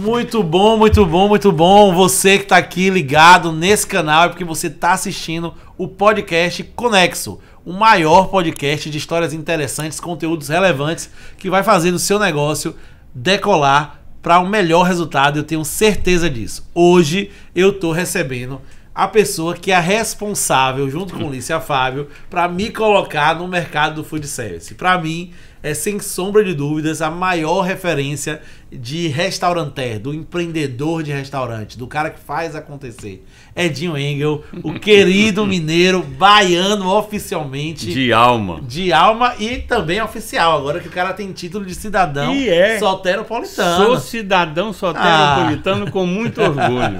Muito bom, muito bom, muito bom. Você que está aqui ligado nesse canal é porque você está assistindo o podcast Conexo, o maior podcast de histórias interessantes, conteúdos relevantes que vai fazer o seu negócio decolar para um melhor resultado. Eu tenho certeza disso. Hoje eu estou recebendo a pessoa que é responsável, junto com o Lícia Fábio, para me colocar no mercado do food service. Para mim, é sem sombra de dúvidas a maior referência de restauranté, do empreendedor de restaurante, do cara que faz acontecer. Edinho é Engel, o querido mineiro baiano oficialmente. De alma. De alma e também oficial, agora que o cara tem título de cidadão e é soteropolitano. Sou cidadão soteropolitano ah. com muito orgulho.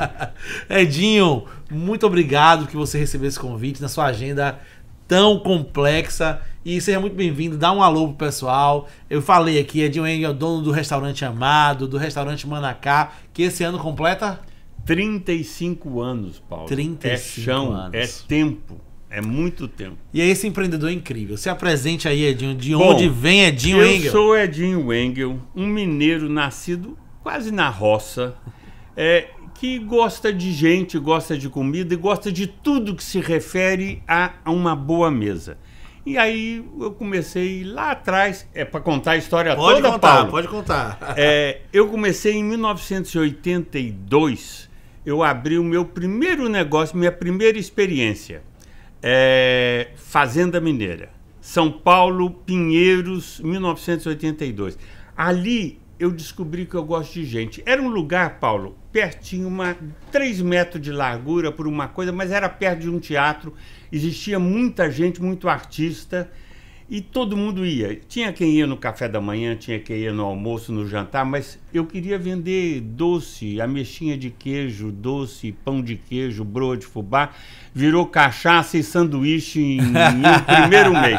Edinho, é, muito obrigado que você recebeu esse convite na sua agenda tão complexa. E seja muito bem-vindo, dá um alô pro pessoal. Eu falei aqui, é Edinho Engel, é dono do restaurante Amado, do restaurante Manacá, que esse ano completa 35 anos, Paulo. 35 é chão, anos. é tempo. É muito tempo. E é esse empreendedor incrível. Se apresente aí, Edinho. De Bom, onde vem Edinho eu Engel? Eu sou Edinho Engel, um mineiro nascido quase na roça. É, que gosta de gente, gosta de comida e gosta de tudo que se refere a uma boa mesa. E aí eu comecei lá atrás, é para contar a história pode toda, contar, Paulo. Pode contar, pode é, contar. eu comecei em 1982, eu abri o meu primeiro negócio, minha primeira experiência, é, Fazenda Mineira, São Paulo, Pinheiros, 1982. Ali eu descobri que eu gosto de gente. Era um lugar, Paulo, pertinho, uma 3 metros de largura por uma coisa, mas era perto de um teatro, existia muita gente, muito artista, e todo mundo ia. Tinha quem ia no café da manhã, tinha quem ia no almoço, no jantar, mas eu queria vender doce, a mexinha de queijo, doce, pão de queijo, broa de fubá. Virou cachaça e sanduíche em, no primeiro mês.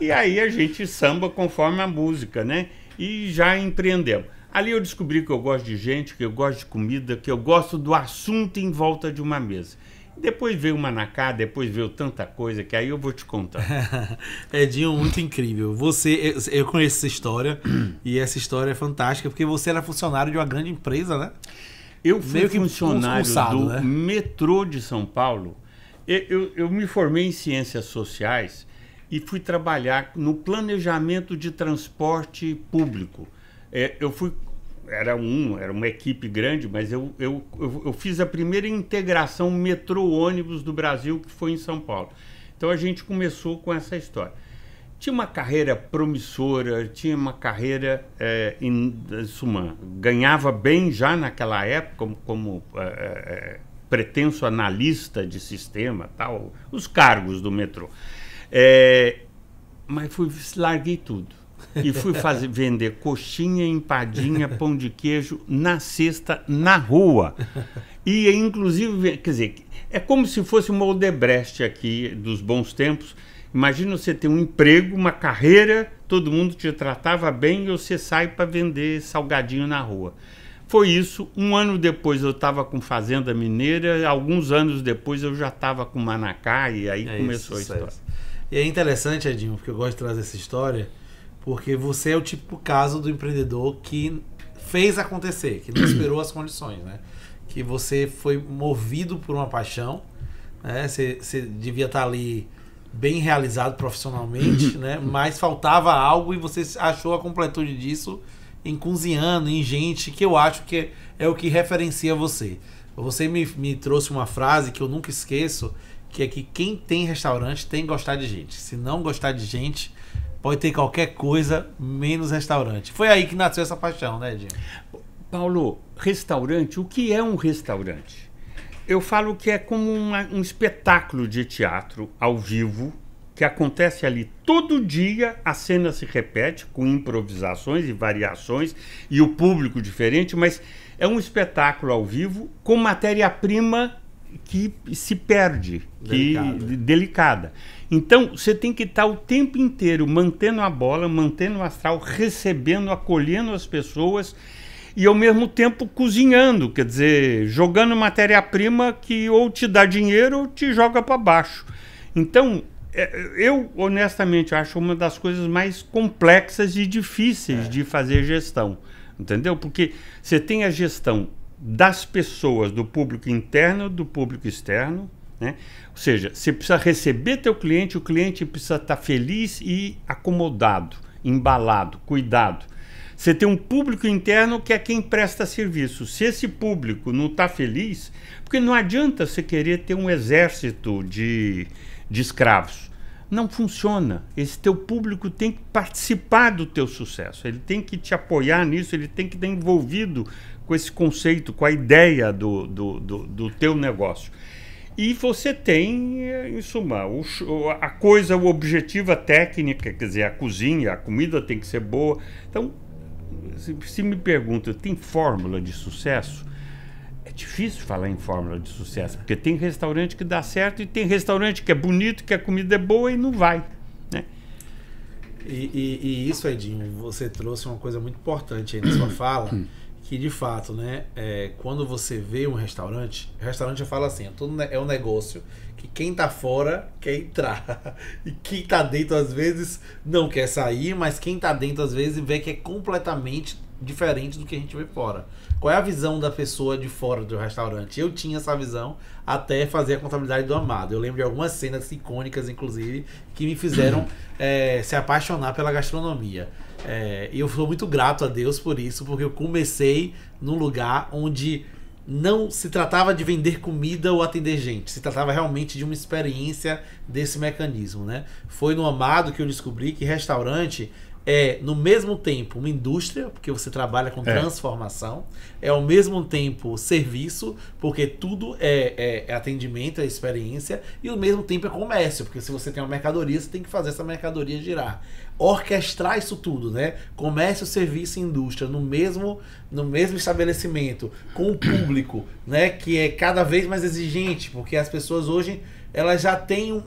E aí a gente samba conforme a música, né? E já empreendemos. Ali eu descobri que eu gosto de gente, que eu gosto de comida, que eu gosto do assunto em volta de uma mesa. Depois veio o Manacá, depois veio tanta coisa que aí eu vou te contar. Edinho, muito incrível. Você, eu, conheço essa história e essa história é fantástica porque você era funcionário de uma grande empresa, né? Eu fui funcionário do né? metrô de São Paulo. Eu, eu, eu me formei em ciências sociais e fui trabalhar no planejamento de transporte público é, eu fui. Era um, era uma equipe grande, mas eu, eu, eu, eu fiz a primeira integração metrô-ônibus do Brasil, que foi em São Paulo. Então a gente começou com essa história. Tinha uma carreira promissora, tinha uma carreira é, em suma, ganhava bem já naquela época como, como é, é, é, pretenso analista de sistema, tal, os cargos do metrô. É, mas fui, larguei tudo e fui fazer, vender coxinha, empadinha, pão de queijo na cesta, na rua. E inclusive, quer dizer, é como se fosse uma Odebrecht aqui dos bons tempos. Imagina você ter um emprego, uma carreira, todo mundo te tratava bem e você sai para vender salgadinho na rua. Foi isso. Um ano depois eu estava com Fazenda Mineira, alguns anos depois eu já estava com Manacá e aí é começou isso, a história. E é interessante, Edinho, porque eu gosto de trazer essa história porque você é o tipo caso do empreendedor que fez acontecer, que não esperou as condições, né? Que você foi movido por uma paixão, né? Você, você devia estar ali bem realizado profissionalmente, né? Mas faltava algo e você achou a completude disso em cozinhando, em gente, que eu acho que é o que referencia você. Você me, me trouxe uma frase que eu nunca esqueço, que é que quem tem restaurante tem que gostar de gente. Se não gostar de gente, pode ter qualquer coisa menos restaurante. Foi aí que nasceu essa paixão, né, Dinho? Paulo, restaurante, o que é um restaurante? Eu falo que é como uma, um espetáculo de teatro ao vivo que acontece ali todo dia, a cena se repete com improvisações e variações e o público diferente, mas é um espetáculo ao vivo com matéria-prima que se perde, delicada. que delicada. Então você tem que estar tá o tempo inteiro mantendo a bola, mantendo o astral, recebendo, acolhendo as pessoas e ao mesmo tempo cozinhando, quer dizer, jogando matéria-prima que ou te dá dinheiro ou te joga para baixo. Então é, eu honestamente acho uma das coisas mais complexas e difíceis é. de fazer gestão, entendeu? Porque você tem a gestão das pessoas, do público interno, do público externo, né? Ou seja, você precisa receber teu cliente, o cliente precisa estar tá feliz e acomodado, embalado, cuidado. Você tem um público interno que é quem presta serviço. Se esse público não está feliz, porque não adianta você querer ter um exército de, de escravos. Não funciona. Esse teu público tem que participar do teu sucesso. Ele tem que te apoiar nisso, ele tem que estar envolvido com esse conceito, com a ideia do, do, do, do teu negócio. E você tem, eh, em suma, o, a coisa, o objetivo, a técnica, quer dizer, a cozinha, a comida tem que ser boa. Então, se, se me pergunta, tem fórmula de sucesso? É difícil falar em fórmula de sucesso, porque tem restaurante que dá certo e tem restaurante que é bonito, que a comida é boa e não vai. Né? E, e, e isso, Edinho, você trouxe uma coisa muito importante aí na sua fala. que de fato, né, é, quando você vê um restaurante, restaurante eu falo assim, é tudo é um negócio que quem tá fora quer entrar e quem tá dentro às vezes não quer sair, mas quem tá dentro às vezes vê que é completamente diferente do que a gente vê fora. Qual é a visão da pessoa de fora do restaurante? Eu tinha essa visão até fazer a contabilidade do Amado. Eu lembro de algumas cenas icônicas, inclusive, que me fizeram é, se apaixonar pela gastronomia. É, e eu sou muito grato a Deus por isso, porque eu comecei num lugar onde não se tratava de vender comida ou atender gente, se tratava realmente de uma experiência desse mecanismo, né? Foi no Amado que eu descobri que restaurante é, no mesmo tempo, uma indústria, porque você trabalha com é. transformação, é, ao mesmo tempo serviço, porque tudo é, é, é, atendimento, é experiência, e ao mesmo tempo é comércio, porque se você tem uma mercadoria, você tem que fazer essa mercadoria girar orquestrar isso tudo, né? Comércio, serviço e indústria no mesmo, no mesmo estabelecimento, com o público, né? Que é cada vez mais exigente, porque as pessoas hoje elas já têm um,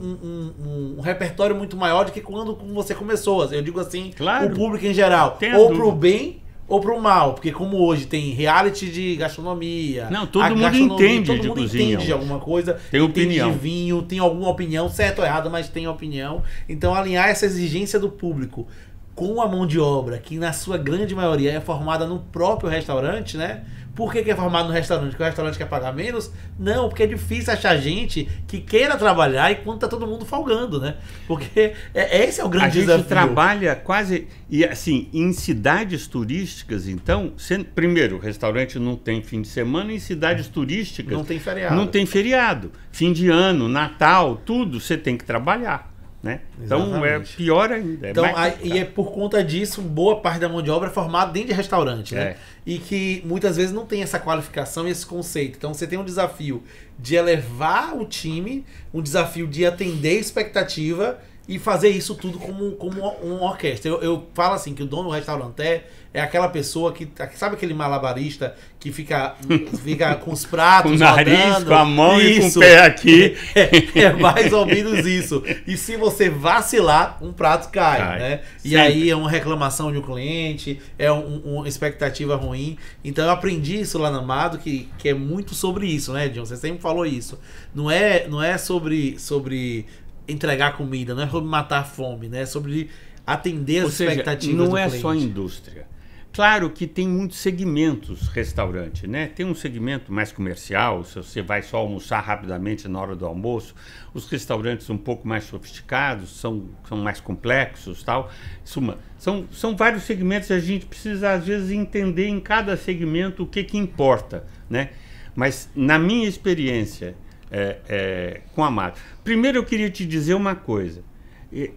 um, um repertório muito maior do que quando você começou. Eu digo assim, claro, o público em geral. Ou para o bem ou pro mal, porque como hoje tem reality de gastronomia. Não, todo mundo entende todo mundo cozinha. entende de alguma coisa, tem opinião. de vinho, tem alguma opinião, certo ou errado, mas tem opinião. Então alinhar essa exigência do público com a mão de obra, que na sua grande maioria é formada no próprio restaurante, né? Por que, que é formado no restaurante? Porque o restaurante quer pagar menos? Não, porque é difícil achar gente que queira trabalhar enquanto tá todo mundo folgando, né? Porque é, é esse é o grande desafio. A gente trabalha quase. E assim, em cidades turísticas, então, primeiro, o restaurante não tem fim de semana, em cidades turísticas. Não tem feriado. Não tem feriado. Fim de ano, Natal, tudo, você tem que trabalhar. Né? Então é pior ainda. É então, mais... e é por conta disso, boa parte da mão de obra é formada dentro de restaurante, né? É. E que muitas vezes não tem essa qualificação e esse conceito. Então você tem um desafio de elevar o time, um desafio de atender expectativa e fazer isso tudo como, como uma orquestra. Eu, eu falo assim que o dono do restaurante é, é, aquela pessoa que sabe aquele malabarista que fica, fica com os pratos, com o nariz, rodando. com a mão isso. e com o pé aqui. É, é, mais ou menos isso. E se você vacilar, um prato cai, cai. né? E aí é uma reclamação de um cliente, é um, uma expectativa ruim. Então eu aprendi isso lá na Amado que, que é muito sobre isso, né, John? Você sempre falou isso. Não é não é sobre sobre entregar comida, não é sobre matar a fome, né? É sobre atender as seja, expectativas não é cliente. só a indústria. Claro que tem muitos segmentos restaurante, né? Tem um segmento mais comercial, se você vai só almoçar rapidamente na hora do almoço. Os restaurantes um pouco mais sofisticados, são, são mais complexos, tal. Suma, é são, são vários segmentos e a gente precisa às vezes entender em cada segmento o que que importa, né? Mas na minha experiência é, é, com a marca, Primeiro eu queria te dizer uma coisa.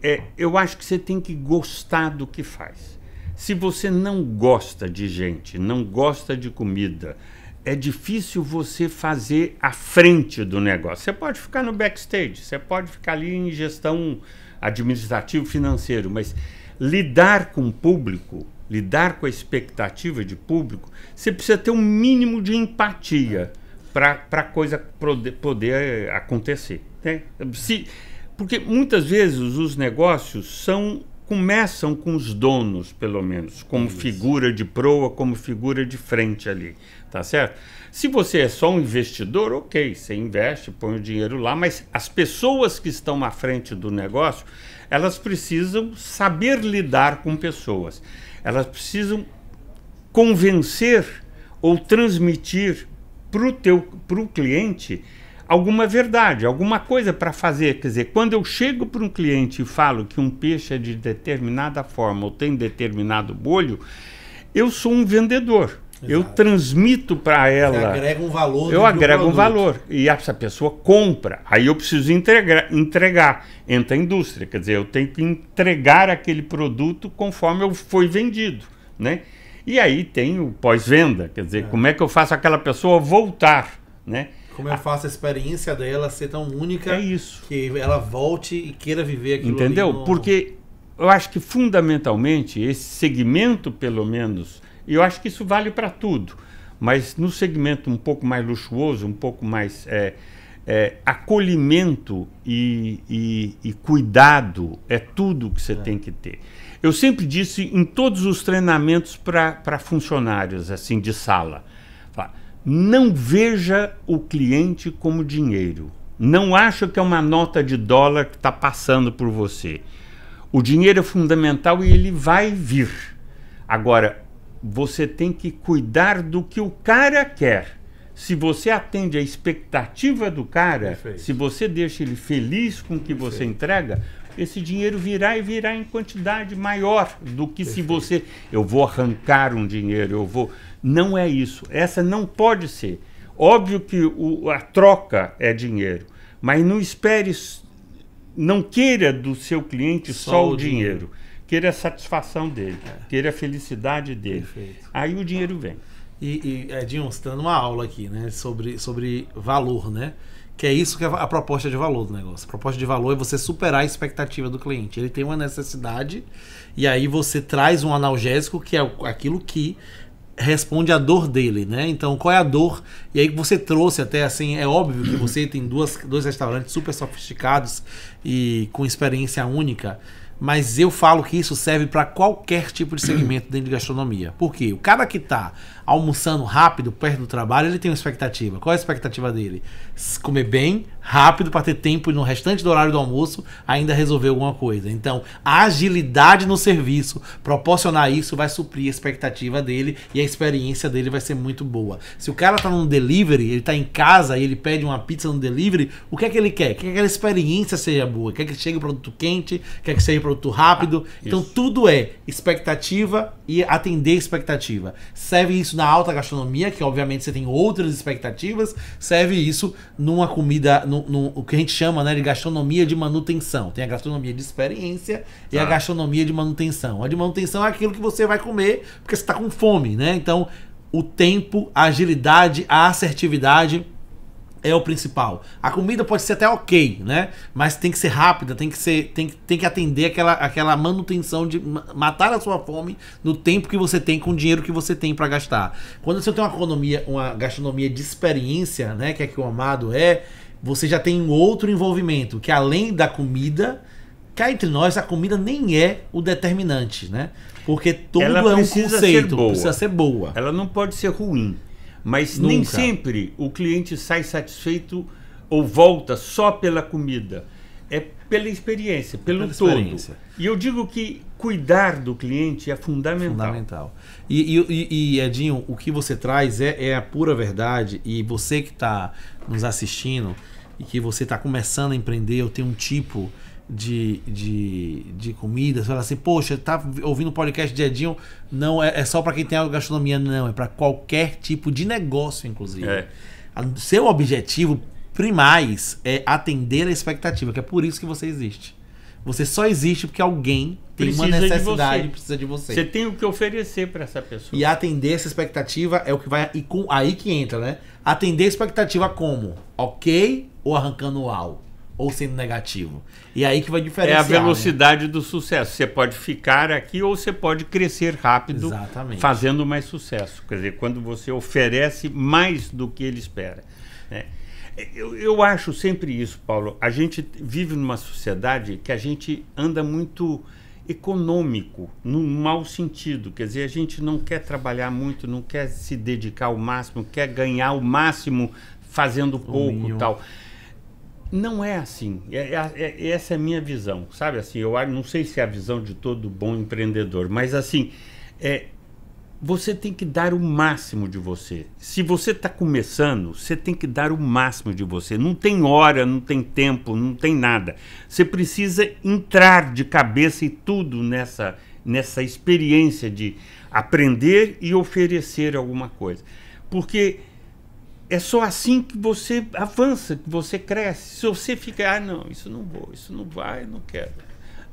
É, eu acho que você tem que gostar do que faz. Se você não gosta de gente, não gosta de comida, é difícil você fazer a frente do negócio. Você pode ficar no backstage, você pode ficar ali em gestão administrativo financeiro, mas lidar com o público, lidar com a expectativa de público, você precisa ter um mínimo de empatia para a coisa poder acontecer. Né? Se, porque muitas vezes os negócios são começam com os donos, pelo menos, como Isso. figura de proa, como figura de frente ali, tá certo? Se você é só um investidor, ok, você investe, põe o dinheiro lá, mas as pessoas que estão à frente do negócio, elas precisam saber lidar com pessoas, elas precisam convencer ou transmitir para o cliente alguma verdade, alguma coisa para fazer. Quer dizer, quando eu chego para um cliente e falo que um peixe é de determinada forma ou tem determinado bolho, eu sou um vendedor. Exato. Eu transmito para ela. Você agrega um valor. Eu agrego um valor. E essa pessoa compra. Aí eu preciso entregar, entregar. Entra a indústria. Quer dizer, eu tenho que entregar aquele produto conforme eu foi vendido. Né? E aí tem o pós-venda. Quer dizer, é. como é que eu faço aquela pessoa voltar? Né? Como é ah. fácil a experiência dela ser tão única é isso. que ela volte e queira viver aquilo Entendeu? No... Porque eu acho que fundamentalmente esse segmento, pelo menos, e eu acho que isso vale para tudo, mas no segmento um pouco mais luxuoso, um pouco mais é, é, acolhimento e, e, e, cuidado é tudo que você é. tem que ter. Eu sempre disse em todos os treinamentos para funcionários assim de sala, fala, não veja o cliente como dinheiro. Não acha que é uma nota de dólar que está passando por você. O dinheiro é fundamental e ele vai vir. Agora, você tem que cuidar do que o cara quer. Se você atende a expectativa do cara, Perfeito. se você deixa ele feliz com o que Perfeito. você entrega, esse dinheiro virá e virá em quantidade maior do que Perfeito. se você. Eu vou arrancar um dinheiro, eu vou. Não é isso. Essa não pode ser. Óbvio que o, a troca é dinheiro, mas não espere, não queira do seu cliente só, só o dinheiro. dinheiro. Queira a satisfação dele, é. queira a felicidade dele. Perfeito. Aí o dinheiro vem. E, e Edinho, você está dando uma aula aqui, né? Sobre, sobre valor, né? Que é isso que é a proposta de valor do negócio. A proposta de valor é você superar a expectativa do cliente. Ele tem uma necessidade e aí você traz um analgésico que é aquilo que responde à dor dele, né? Então, qual é a dor? E aí você trouxe até assim, é óbvio que você tem duas, dois restaurantes super sofisticados e com experiência única, mas eu falo que isso serve para qualquer tipo de segmento dentro de gastronomia. Por quê? O cara que está almoçando rápido, perto do trabalho, ele tem uma expectativa. Qual é a expectativa dele? Comer bem, rápido, para ter tempo no restante do horário do almoço ainda resolver alguma coisa. Então, a agilidade no serviço, proporcionar isso, vai suprir a expectativa dele e a experiência dele vai ser muito boa. Se o cara tá no delivery, ele tá em casa e ele pede uma pizza no delivery, o que é que ele quer? Quer que aquela experiência seja boa, quer que chegue o produto quente, quer que seja produto rápido. Ah, então, tudo é expectativa e atender expectativa. Serve isso na alta gastronomia, que obviamente você tem outras expectativas, serve isso numa comida, no, no, o que a gente chama né, de gastronomia de manutenção. Tem a gastronomia de experiência e a tá. gastronomia de manutenção. A de manutenção é aquilo que você vai comer porque você está com fome, né? Então, o tempo, a agilidade, a assertividade é o principal. A comida pode ser até ok, né? Mas tem que ser rápida, tem que ser, tem, tem que atender aquela, aquela manutenção de matar a sua fome no tempo que você tem com o dinheiro que você tem para gastar. Quando você tem uma economia, uma gastronomia de experiência, né, que é que o amado é, você já tem um outro envolvimento, que além da comida, cá entre nós a comida nem é o determinante, né? Porque tudo é um conceito, ser precisa ser boa. Ela não pode ser ruim. Mas Nunca. nem sempre o cliente sai satisfeito ou volta só pela comida. É pela experiência, pelo pela todo. Experiência. E eu digo que cuidar do cliente é fundamental. Fundamental. E, e, e Edinho, o que você traz é, é a pura verdade. E você que está nos assistindo e que você está começando a empreender, eu tenho um tipo de, de, de comida, você fala assim, poxa, tá ouvindo o podcast de Edinho? Não, é, é só para quem tem algo gastronomia, não, é para qualquer tipo de negócio, inclusive. É. Seu objetivo primais é atender a expectativa, que é por isso que você existe. Você só existe porque alguém tem precisa uma necessidade, de precisa de você. Você tem o que oferecer para essa pessoa. E atender essa expectativa é o que vai e com aí que entra, né? Atender a expectativa como? OK ou arrancando o ao? ou sendo negativo. E aí que vai diferenciar. É a né? velocidade né? do sucesso. Você pode ficar aqui ou você pode crescer rápido, Exatamente. fazendo mais sucesso. Quer dizer, quando você oferece mais do que ele espera. Né? Eu, eu acho sempre isso, Paulo. A gente vive numa sociedade que a gente anda muito econômico, no mau sentido. Quer dizer, a gente não quer trabalhar muito, não quer se dedicar ao máximo, quer ganhar o máximo fazendo pouco, e tal. Não é assim. É, é, é, essa é a minha visão, sabe? Assim, eu não sei se é a visão de todo bom empreendedor, mas assim, é, você tem que dar o máximo de você. Se você está começando, você tem que dar o máximo de você. Não tem hora, não tem tempo, não tem nada. Você precisa entrar de cabeça e tudo nessa nessa experiência de aprender e oferecer alguma coisa, porque é só assim que você avança, que você cresce. Se você ficar, ah, não, isso não vou, isso não vai, não quero.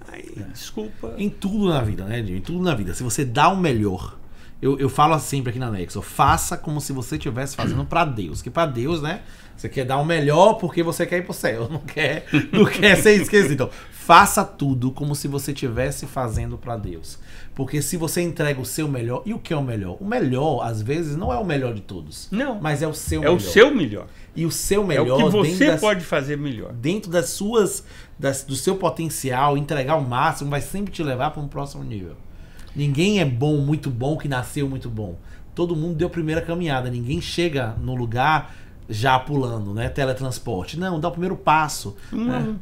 Aí, é. desculpa. Em tudo na vida, né, Dinho? Em tudo na vida. Se você dá o melhor. Eu, eu falo sempre aqui na Nexo, faça como se você estivesse fazendo para Deus. Que para Deus, né? Você quer dar o melhor porque você quer ir pro céu, não quer, não quer ser esquecido. Então, faça tudo como se você estivesse fazendo para Deus. Porque se você entrega o seu melhor, e o que é o melhor? O melhor, às vezes, não é o melhor de todos. Não. Mas é o seu é melhor. É o seu melhor. E o seu melhor. É o que você das, pode fazer melhor. Dentro das suas. Das, do seu potencial, entregar o máximo vai sempre te levar para um próximo nível. Ninguém é bom, muito bom, que nasceu muito bom. Todo mundo deu a primeira caminhada. Ninguém chega no lugar já pulando, né? Teletransporte. Não, dá o primeiro passo. Hum. Né?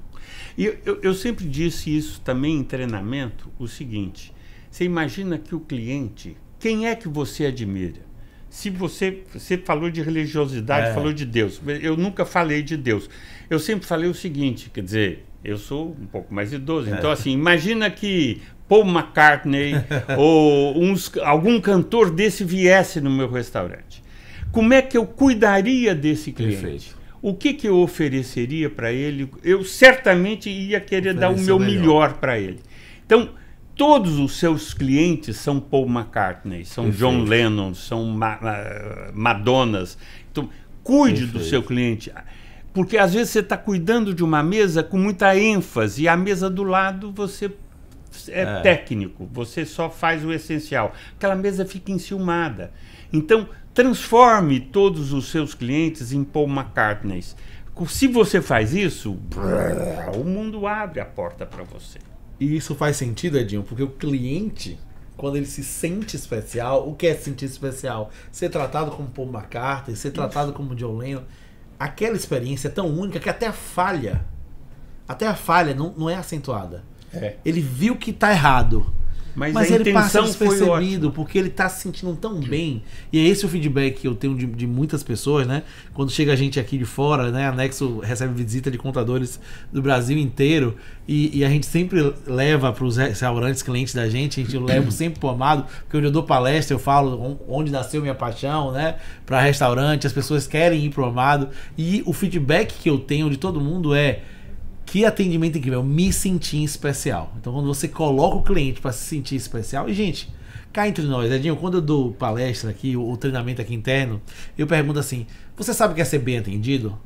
E eu, eu sempre disse isso também em treinamento: o seguinte você imagina que o cliente, quem é que você admira? Se você, você falou de religiosidade, é. falou de Deus. Eu nunca falei de Deus. Eu sempre falei o seguinte, quer dizer, eu sou um pouco mais idoso. É. Então, assim, imagina que Paul McCartney ou uns, algum cantor desse viesse no meu restaurante. Como é que eu cuidaria desse cliente? Perfeito. O que, que eu ofereceria para ele? Eu certamente ia querer Oferecer dar o meu melhor, melhor para ele. Então, todos os seus clientes são Paul McCartney, são Perfeito. John Lennon, são Ma ah, Madonas. Então, cuide Perfeito. do seu cliente. Porque às vezes você está cuidando de uma mesa com muita ênfase e a mesa do lado você é, é, técnico, você só faz o essencial. Aquela mesa fica enciumada. Então, transforme todos os seus clientes em Paul McCartney. Se você faz isso, brrr, o mundo abre a porta para você. E isso faz sentido, Edinho, porque o cliente, quando ele se sente especial, o que é sentir especial? Ser tratado como Paul McCartney, ser tratado isso. como John Lennon. Aquela experiência é tão única que até a falha, até a falha não, não é acentuada. É. Ele viu que está errado. Mas, Mas ele passa despercebido, porque ele está se sentindo tão bem. E é esse o feedback que eu tenho de, de muitas pessoas, né? Quando chega a gente aqui de fora, né? A Nexo recebe visita de contadores do Brasil inteiro. E, e a gente sempre leva para os restaurantes clientes da gente, a gente leva sempre pro amado, porque onde eu dou palestra, eu falo onde nasceu minha paixão, né? Para restaurante, as pessoas querem ir pro amado. E o feedback que eu tenho de todo mundo é que atendimento incrível, eu me senti especial. Então, quando você coloca o cliente para se sentir especial, e gente, cá entre nós, Edinho, quando eu dou palestra aqui, o treinamento aqui interno, eu pergunto assim: você sabe o que é ser bem atendido?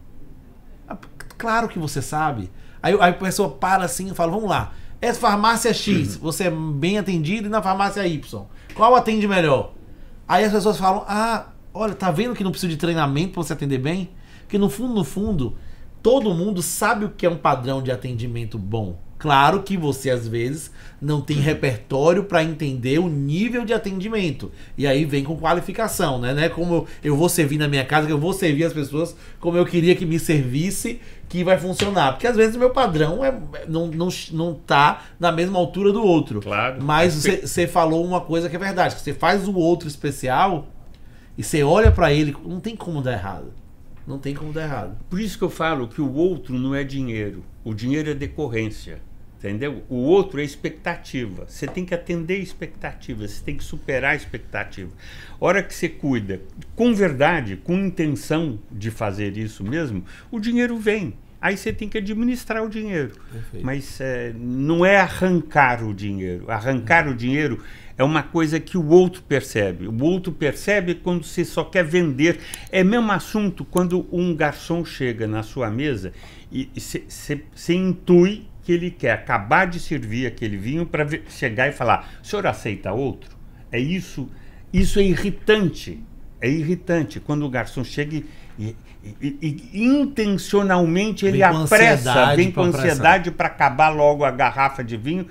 Ah, claro que você sabe. Aí, aí, a pessoa para assim e fala: vamos lá, é farmácia X, uhum. você é bem atendido e na farmácia Y. Qual atende melhor? Aí as pessoas falam: ah, olha, tá vendo que não precisa de treinamento para você atender bem? Porque no fundo, no fundo, Todo mundo sabe o que é um padrão de atendimento bom. Claro que você às vezes não tem uhum. repertório para entender o nível de atendimento. E aí vem com qualificação, né? É como eu, eu vou servir na minha casa, que eu vou servir as pessoas como eu queria que me servisse, que vai funcionar. Porque às vezes o meu padrão é, não, não, não tá na mesma altura do outro. Claro. Mas você falou uma coisa que é verdade: que você faz o outro especial e você olha para ele, não tem como dar errado. Não tem como dar errado. Por isso que eu falo que o outro não é dinheiro. O dinheiro é decorrência. Entendeu? O outro é expectativa. Você tem que atender a expectativa, você tem que superar a expectativa. Hora que você cuida com verdade, com intenção de fazer isso mesmo, o dinheiro vem. Aí você tem que administrar o dinheiro. Perfeito. Mas é, não é arrancar o dinheiro. Arrancar o dinheiro é uma coisa que o outro percebe. O outro percebe quando se só quer vender. É mesmo assunto quando um garçom chega na sua mesa e você intui que ele quer acabar de servir aquele vinho para chegar e falar: o senhor aceita outro? É isso. Isso é irritante. É irritante quando o garçom chega e, e, e, e intencionalmente ele apressa, vem com ansiedade para acabar logo a garrafa de vinho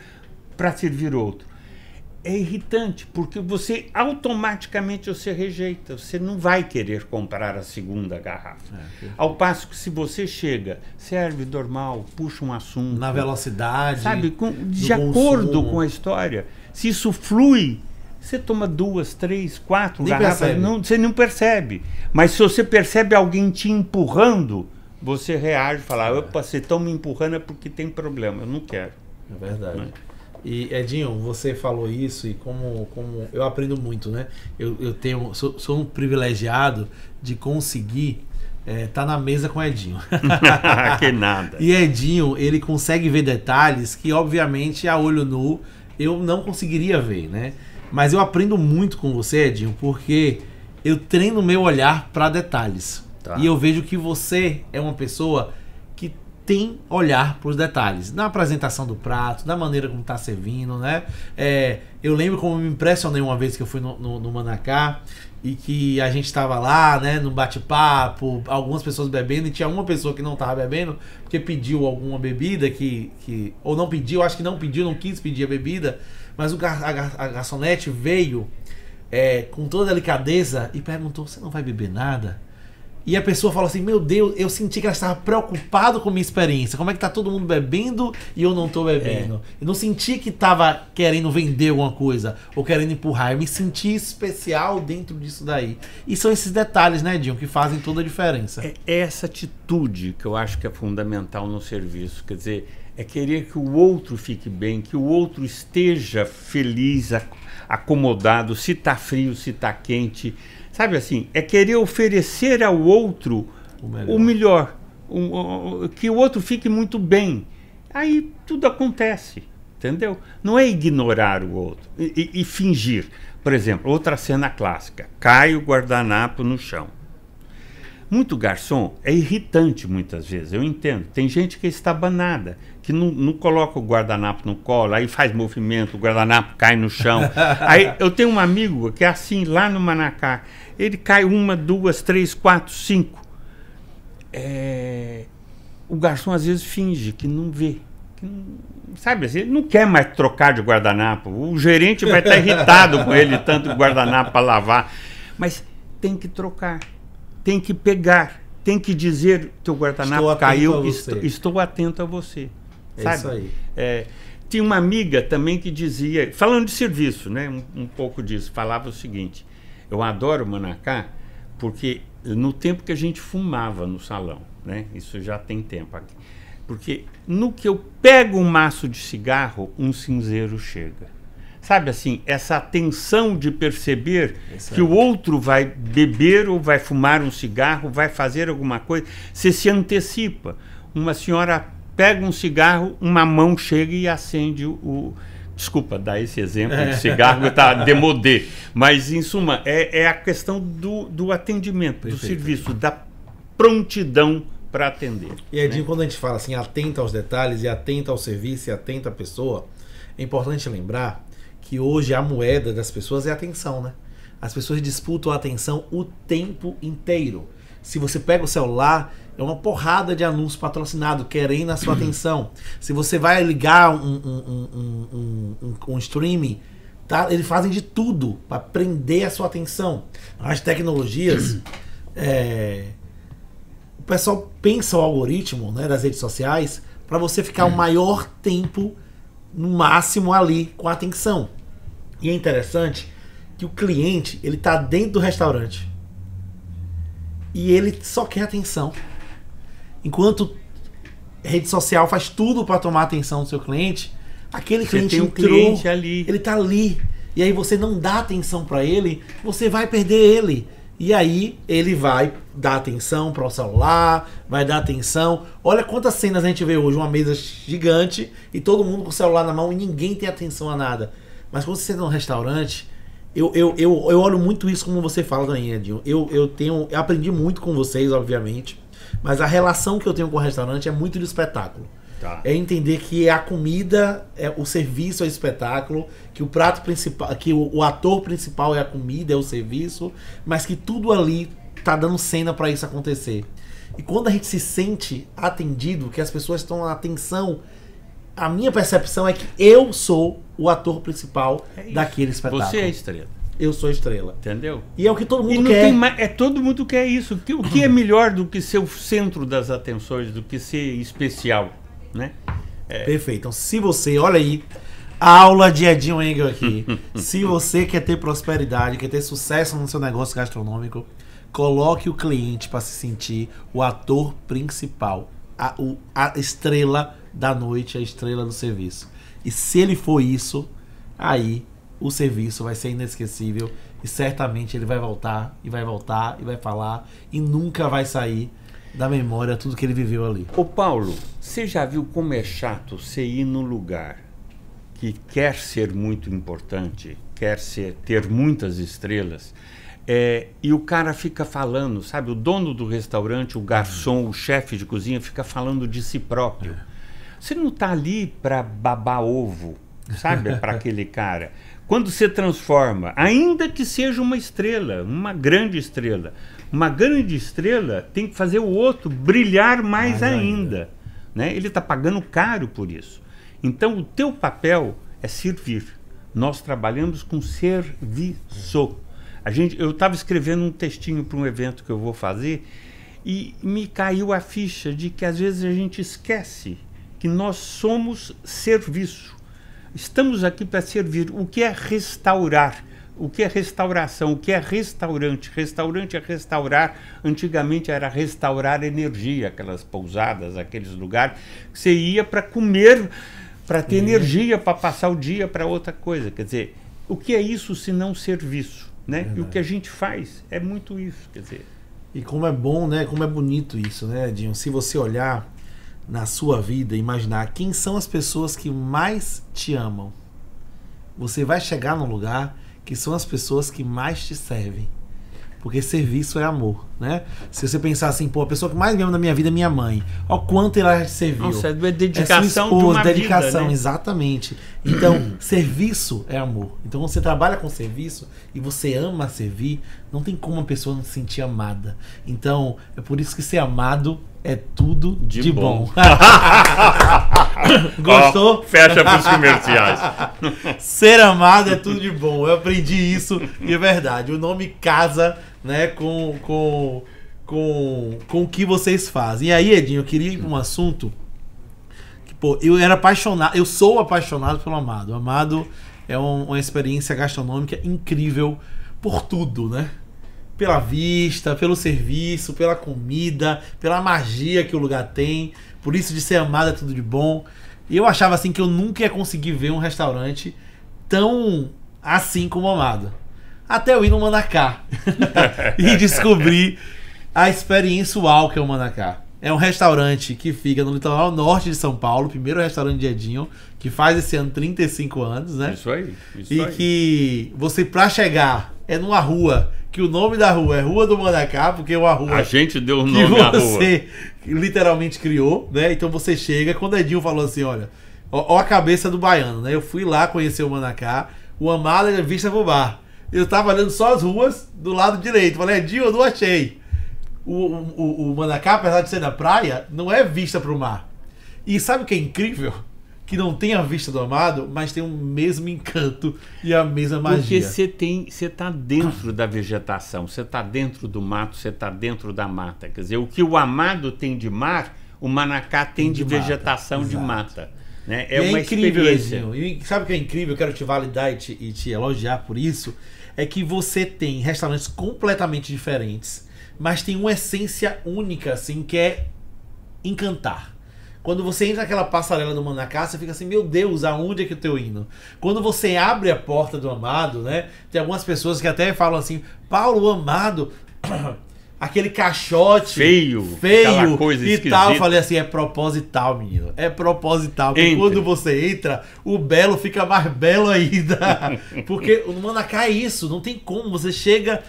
para servir outro é irritante, porque você automaticamente você rejeita, você não vai querer comprar a segunda garrafa. É, Ao passo que se você chega, serve normal, puxa um assunto. Na velocidade. Sabe, com, de acordo consumo. com a história. Se isso flui, você toma duas, três, quatro Nem garrafas. Percebe. Não, você não percebe. Mas se você percebe alguém te empurrando, você reage e fala, opa, você estão me empurrando é porque tem problema, eu não quero. É verdade. Não é? E Edinho, você falou isso e como, como eu aprendo muito, né? Eu, eu tenho sou, sou um privilegiado de conseguir é, tá na mesa com Edinho. que nada. E Edinho, ele consegue ver detalhes que, obviamente, a olho nu eu não conseguiria ver, né? Mas eu aprendo muito com você, Edinho, porque eu treino meu olhar para detalhes. Tá. E eu vejo que você é uma pessoa tem olhar para os detalhes. Na apresentação do prato, da maneira como está servindo, né? É, eu lembro como me impressionei uma vez que eu fui no, no, no Manacá e que a gente estava lá, né, no bate-papo, algumas pessoas bebendo e tinha uma pessoa que não estava bebendo porque pediu alguma bebida que, que ou não pediu, acho que não pediu, não quis pedir a bebida, mas o gar, a, a garçonete veio é, com toda delicadeza e perguntou: "Você não vai beber nada?" E a pessoa fala assim: Meu Deus, eu senti que ela estava preocupada com minha experiência. Como é que tá todo mundo bebendo e eu não estou bebendo? É. Eu não senti que estava querendo vender alguma coisa ou querendo empurrar. Eu me senti especial dentro disso daí. E são esses detalhes, né, Dinho, que fazem toda a diferença. É, é essa atitude que eu acho que é fundamental no serviço. Quer dizer, é querer que o outro fique bem, que o outro esteja feliz, acomodado, se está frio, se está quente Sabe assim, é querer oferecer ao outro o melhor, o melhor que o outro fique muito bem. Aí tudo acontece, entendeu? Não é ignorar o outro e, e, e fingir. Por exemplo, outra cena clássica: cai o guardanapo no chão. Muito garçom é irritante muitas vezes, eu entendo. Tem gente que é está banada que não, não coloca o guardanapo no colo, aí faz movimento, o guardanapo cai no chão. aí eu tenho um amigo que é assim, lá no Manacá, ele cai uma, duas, três, quatro, cinco. É... O garçom às vezes finge que não vê. Que não... Sabe assim, ele não quer mais trocar de guardanapo. O gerente vai estar irritado com ele, tanto guardanapo para lavar. Mas tem que trocar, tem que pegar tem que dizer teu guardanapo estou caiu, estou, estou atento a você. É sabe? isso aí. É, tinha uma amiga também que dizia, falando de serviço, né? Um, um pouco disso, falava o seguinte: eu adoro Manacá porque no tempo que a gente fumava no salão, né? Isso já tem tempo aqui. Porque no que eu pego um maço de cigarro, um cinzeiro chega. Sabe assim, essa atenção de perceber que é o outro vai beber ou vai fumar um cigarro, vai fazer alguma coisa, você se antecipa. Uma senhora pega um cigarro, uma mão chega e acende o. Desculpa dar esse exemplo é. tá de cigarro, está demodê. Mas, em suma, é, é a questão do, do atendimento, Perfeito. do serviço, da prontidão para atender. E, Edinho, né? quando a gente fala assim, atenta aos detalhes e atenta ao serviço e atenta à pessoa, é importante lembrar que hoje a moeda das pessoas é a atenção, né? As pessoas disputam a atenção o tempo inteiro. Se você pega o celular, é uma porrada de anúncio patrocinado querendo a sua atenção. Se você vai ligar um, um, um, um, um streaming, tá? eles fazem de tudo para prender a sua atenção. As tecnologias. É, o pessoal pensa o algoritmo né, das redes sociais para você ficar o maior tempo, no máximo, ali com a atenção. E é interessante que o cliente ele tá dentro do restaurante e ele só quer atenção. Enquanto rede social faz tudo para tomar a atenção do seu cliente, aquele você cliente um entrou, cliente ali. ele tá ali. E aí você não dá atenção para ele, você vai perder ele. E aí ele vai dar atenção para o celular, vai dar atenção. Olha quantas cenas a gente vê hoje, uma mesa gigante e todo mundo com o celular na mão e ninguém tem atenção a nada. Mas quando você senta num restaurante, eu, eu, eu, eu olho muito isso como você fala Daniel. Eu, eu tenho. Eu aprendi muito com vocês, obviamente. Mas a relação que eu tenho com o restaurante é muito de espetáculo. Tá. É entender que a comida, é o serviço é o espetáculo, que o prato principal, que o, o ator principal é a comida, é o serviço, mas que tudo ali tá dando cena para isso acontecer. E quando a gente se sente atendido, que as pessoas estão atenção, a minha percepção é que eu sou o ator principal é daquele espetáculo. Você é estrela eu sou estrela. Entendeu? E é o que todo mundo quer. Mais, é todo mundo quer isso. O que, o que é melhor do que ser o centro das atenções, do que ser especial, né? É. Perfeito. Então, se você, olha aí, a aula de Edinho Engel aqui. se você quer ter prosperidade, quer ter sucesso no seu negócio gastronômico, coloque o cliente para se sentir o ator principal, a, o, a estrela da noite, a estrela do serviço. E se ele for isso, aí o serviço vai ser inesquecível e certamente ele vai voltar e vai voltar e vai falar e nunca vai sair da memória tudo que ele viveu ali. Ô Paulo, você já viu como é chato você ir num lugar que quer ser muito importante, quer ser, ter muitas estrelas, é, e o cara fica falando, sabe? O dono do restaurante, o garçom, o chefe de cozinha fica falando de si próprio. É. Você não está ali para babar ovo, sabe? Para aquele cara quando se transforma, ainda que seja uma estrela, uma grande estrela, uma grande estrela tem que fazer o outro brilhar mais, ainda. ainda. Né? Ele está pagando caro por isso. Então, o teu papel é servir. Nós trabalhamos com serviço. A gente, eu estava escrevendo um textinho para um evento que eu vou fazer e me caiu a ficha de que às vezes a gente esquece que nós somos serviço. Estamos aqui para servir. O que é restaurar? O que é restauração? O que é restaurante? Restaurante é restaurar. Antigamente era restaurar energia, aquelas pousadas, aqueles lugares que você ia para comer, para ter uhum. energia, para passar o dia para outra coisa. Quer dizer, o que é isso se não serviço? Né? E o que a gente faz é muito isso. Quer dizer. E como é bom, né? Como é bonito isso, né, Dinho? Se você olhar na sua vida imaginar quem são as pessoas que mais te amam. Você vai chegar num lugar que são as pessoas que mais te servem. Porque serviço é amor, né? Se você pensar assim, pô, a pessoa que mais me ama na minha vida é minha mãe. Ó, quanto ela serviu. Nossa, é dedicação. É sua esposa, de dedicação, vida, né? exatamente. Então, serviço é amor. Então, quando você trabalha com serviço e você ama servir, não tem como a pessoa não se sentir amada. Então, é por isso que ser amado é tudo de, de bom. bom. Gostou? Oh, fecha para os comerciais. Ser amado é tudo de bom. Eu aprendi isso e é verdade. O nome casa né, com, com, com, com o que vocês fazem. E aí, Edinho, eu queria ir para um assunto que, pô, eu era apaixonado, eu sou apaixonado pelo Amado. O Amado é um, uma experiência gastronômica incrível por tudo, né? Pela vista, pelo serviço, pela comida, pela magia que o lugar tem, por isso de ser amada é tudo de bom. E eu achava assim que eu nunca ia conseguir ver um restaurante tão assim como amado. Até eu ir no Manacá e descobrir a experiência uau que é o Manacá. É um restaurante que fica no litoral norte de São Paulo, primeiro restaurante de Edinho, que faz esse ano 35 anos, né? Isso aí. Isso e aí. que você, para chegar, é numa rua que o nome da rua é Rua do Manacá, porque é uma rua. A gente deu o nome à rua. Você literalmente criou, né? Então você chega, quando Edinho falou assim: olha, ó, ó a cabeça do baiano, né? Eu fui lá conhecer o Manacá, o Amada é vista pro bar. Eu tava olhando só as ruas do lado direito. Falei, Edinho, eu não achei. O, o, o Manacá, apesar de ser na praia, não é vista pro mar. E sabe o que é incrível? que não tem a vista do amado, mas tem o mesmo encanto e a mesma magia. Porque você tem, você está dentro da vegetação, você está dentro do mato, você está dentro da mata. Quer dizer, o que o amado tem de mar, o Manacá tem, tem de, de mata, vegetação exato. de mata. Né? É, é, uma incrível, Lezinho. E sabe o que é incrível? Eu quero te validar e te, e te elogiar por isso. É que você tem restaurantes completamente diferentes, mas tem uma essência única, assim, que é encantar quando você entra naquela passarela do Manacá, você fica assim, meu Deus, aonde é que eu tô indo? Quando você abre a porta do amado, né? Tem algumas pessoas que até falam assim, Paulo, amado. aquele caixote feio, feio coisa e esquisita. tal. Eu falei assim, é proposital, menino. É proposital. Porque Entre. quando você entra, o belo fica mais belo ainda. porque o Manacá é isso, não tem como. Você chega.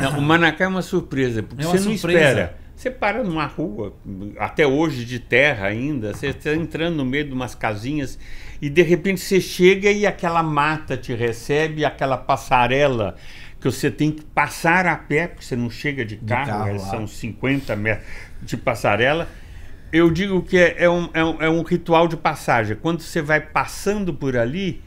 Não, o Manacá é uma surpresa, porque é uma você surpresa. não espera. Você para numa rua, até hoje de terra ainda, você está entrando no meio de umas casinhas e de repente você chega e aquela mata te recebe, aquela passarela que você tem que passar a pé, porque você não chega de carro, de carro é, são 50 metros de passarela. Eu digo que é, é, um, é, um, é um ritual de passagem. Quando você vai passando por ali,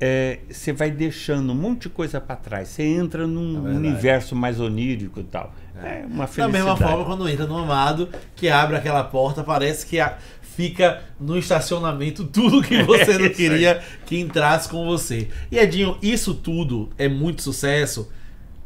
é, você vai deixando um monte de coisa para trás. Você entra num é universo mais onírico e tal. É, é uma felicidade. Da mesma forma, quando entra no amado, que abre aquela porta, parece que a, fica no estacionamento tudo que você é não queria que entrasse com você. E Edinho, isso tudo é muito sucesso,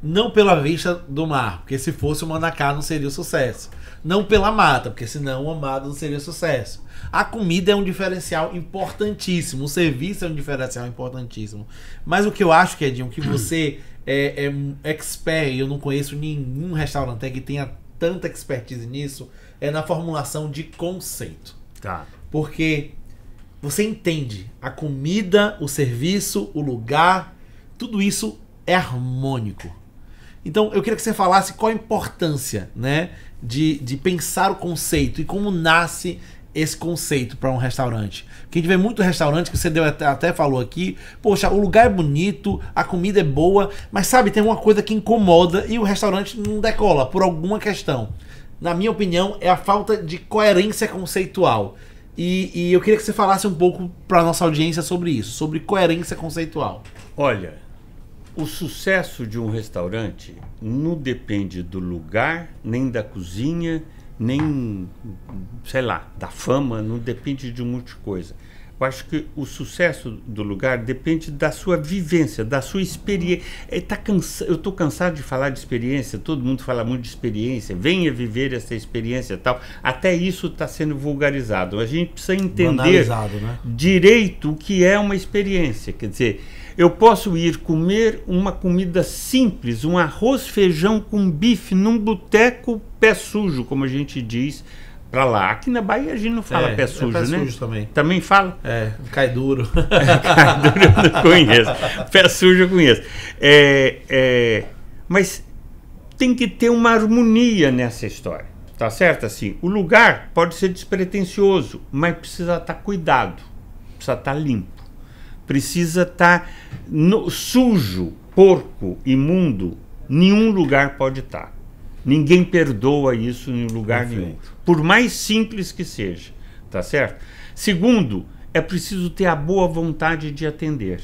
não pela vista do mar, porque se fosse o Manacá não seria sucesso. Não pela mata, porque senão o amado não seria sucesso. A comida é um diferencial importantíssimo, o serviço é um diferencial importantíssimo. Mas o que eu acho, é que Edinho, que você é, é expert, eu não conheço nenhum restaurante que tenha tanta expertise nisso, é na formulação de conceito. Tá. Porque você entende a comida, o serviço, o lugar, tudo isso é harmônico. Então eu queria que você falasse qual a importância, né, de, de pensar o conceito e como nasce esse conceito para um restaurante. Porque a gente vê muito restaurante que você deu, até, até falou aqui, poxa, o lugar é bonito, a comida é boa, mas sabe, tem uma coisa que incomoda e o restaurante não decola por alguma questão. Na minha opinião, é a falta de coerência conceitual. E, e eu queria que você falasse um pouco para nossa audiência sobre isso, sobre coerência conceitual. Olha, o sucesso de um restaurante não depende do lugar, nem da cozinha, nem, sei lá, da fama, não depende de um monte de coisa. Eu acho que o sucesso do lugar depende da sua vivência, da sua experiência. É, tá cansa... Eu estou cansado de falar de experiência, todo mundo fala muito de experiência, venha viver essa experiência tal. Até isso está sendo vulgarizado. A gente precisa entender né? direito o que é uma experiência. Quer dizer, eu posso ir comer uma comida simples, um arroz, feijão com bife num boteco pé sujo, como a gente diz para lá. Aqui na Bahia a gente não fala é, pé é sujo, é pé né? sujo também. Também fala? É, cai duro. cai duro eu não conheço. Pé sujo eu conheço. É, é, mas tem que ter uma harmonia nessa história, tá certo? Assim, o lugar pode ser despretensioso, mas precisa estar tá cuidado, precisa estar tá limpo precisa estar tá sujo, porco, imundo. Nenhum lugar pode estar. Tá. Ninguém perdoa isso em lugar Perfeito. nenhum, por mais simples que seja, tá certo? Segundo, é preciso ter a boa vontade de atender,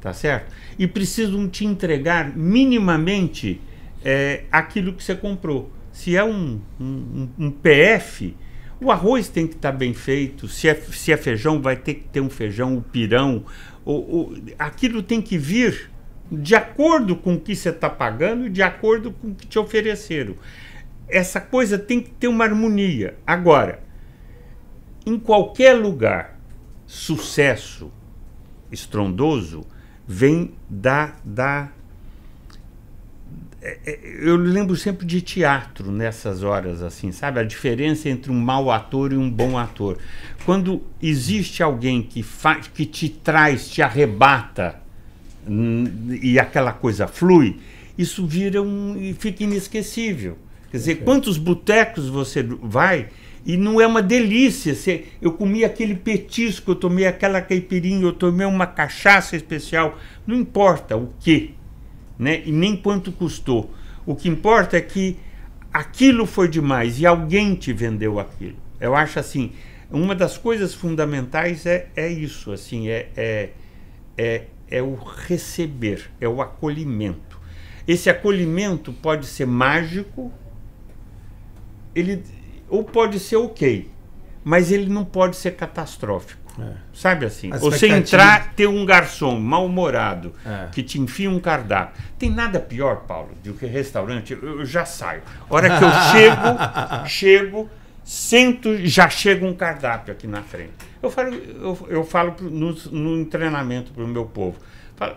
tá certo? E precisam te entregar minimamente é, aquilo que você comprou. Se é um, um, um PF, o arroz tem que estar tá bem feito, se é, se é feijão, vai ter que ter um feijão, um pirão. O, o, aquilo tem que vir de acordo com o que você está pagando, e de acordo com o que te ofereceram. Essa coisa tem que ter uma harmonia. Agora, em qualquer lugar, sucesso estrondoso vem da, da é, é, eu lembro sempre de teatro nessas horas, assim, sabe? A diferença entre um mau ator e um bom ator. Quando existe alguém que faz, que te traz, te arrebata hum, e aquela coisa flui, isso vira um e fica inesquecível. Quer dizer, okay. quantos botecos você vai e não é uma delícia. Você, eu comi aquele petisco, eu tomei aquela caipirinha, eu tomei uma cachaça especial, não importa o que né? e nem quanto custou. O que importa é que aquilo foi demais e alguém te vendeu aquilo. Eu acho assim, uma das coisas fundamentais é, é isso, assim, é, é, é, é o receber, é o acolhimento. Esse acolhimento pode ser mágico, ele ou pode ser ok, mas ele não pode ser catastrófico. É. Sabe assim? Ou você entrar, ter um garçom mal-humorado é. que te enfia um cardápio. Tem nada pior, Paulo, do que restaurante. Eu, eu já saio. Hora que eu chego, chego, sento, já chega um cardápio aqui na frente. Eu falo, eu, eu falo no, no treinamento para o meu povo. Falo,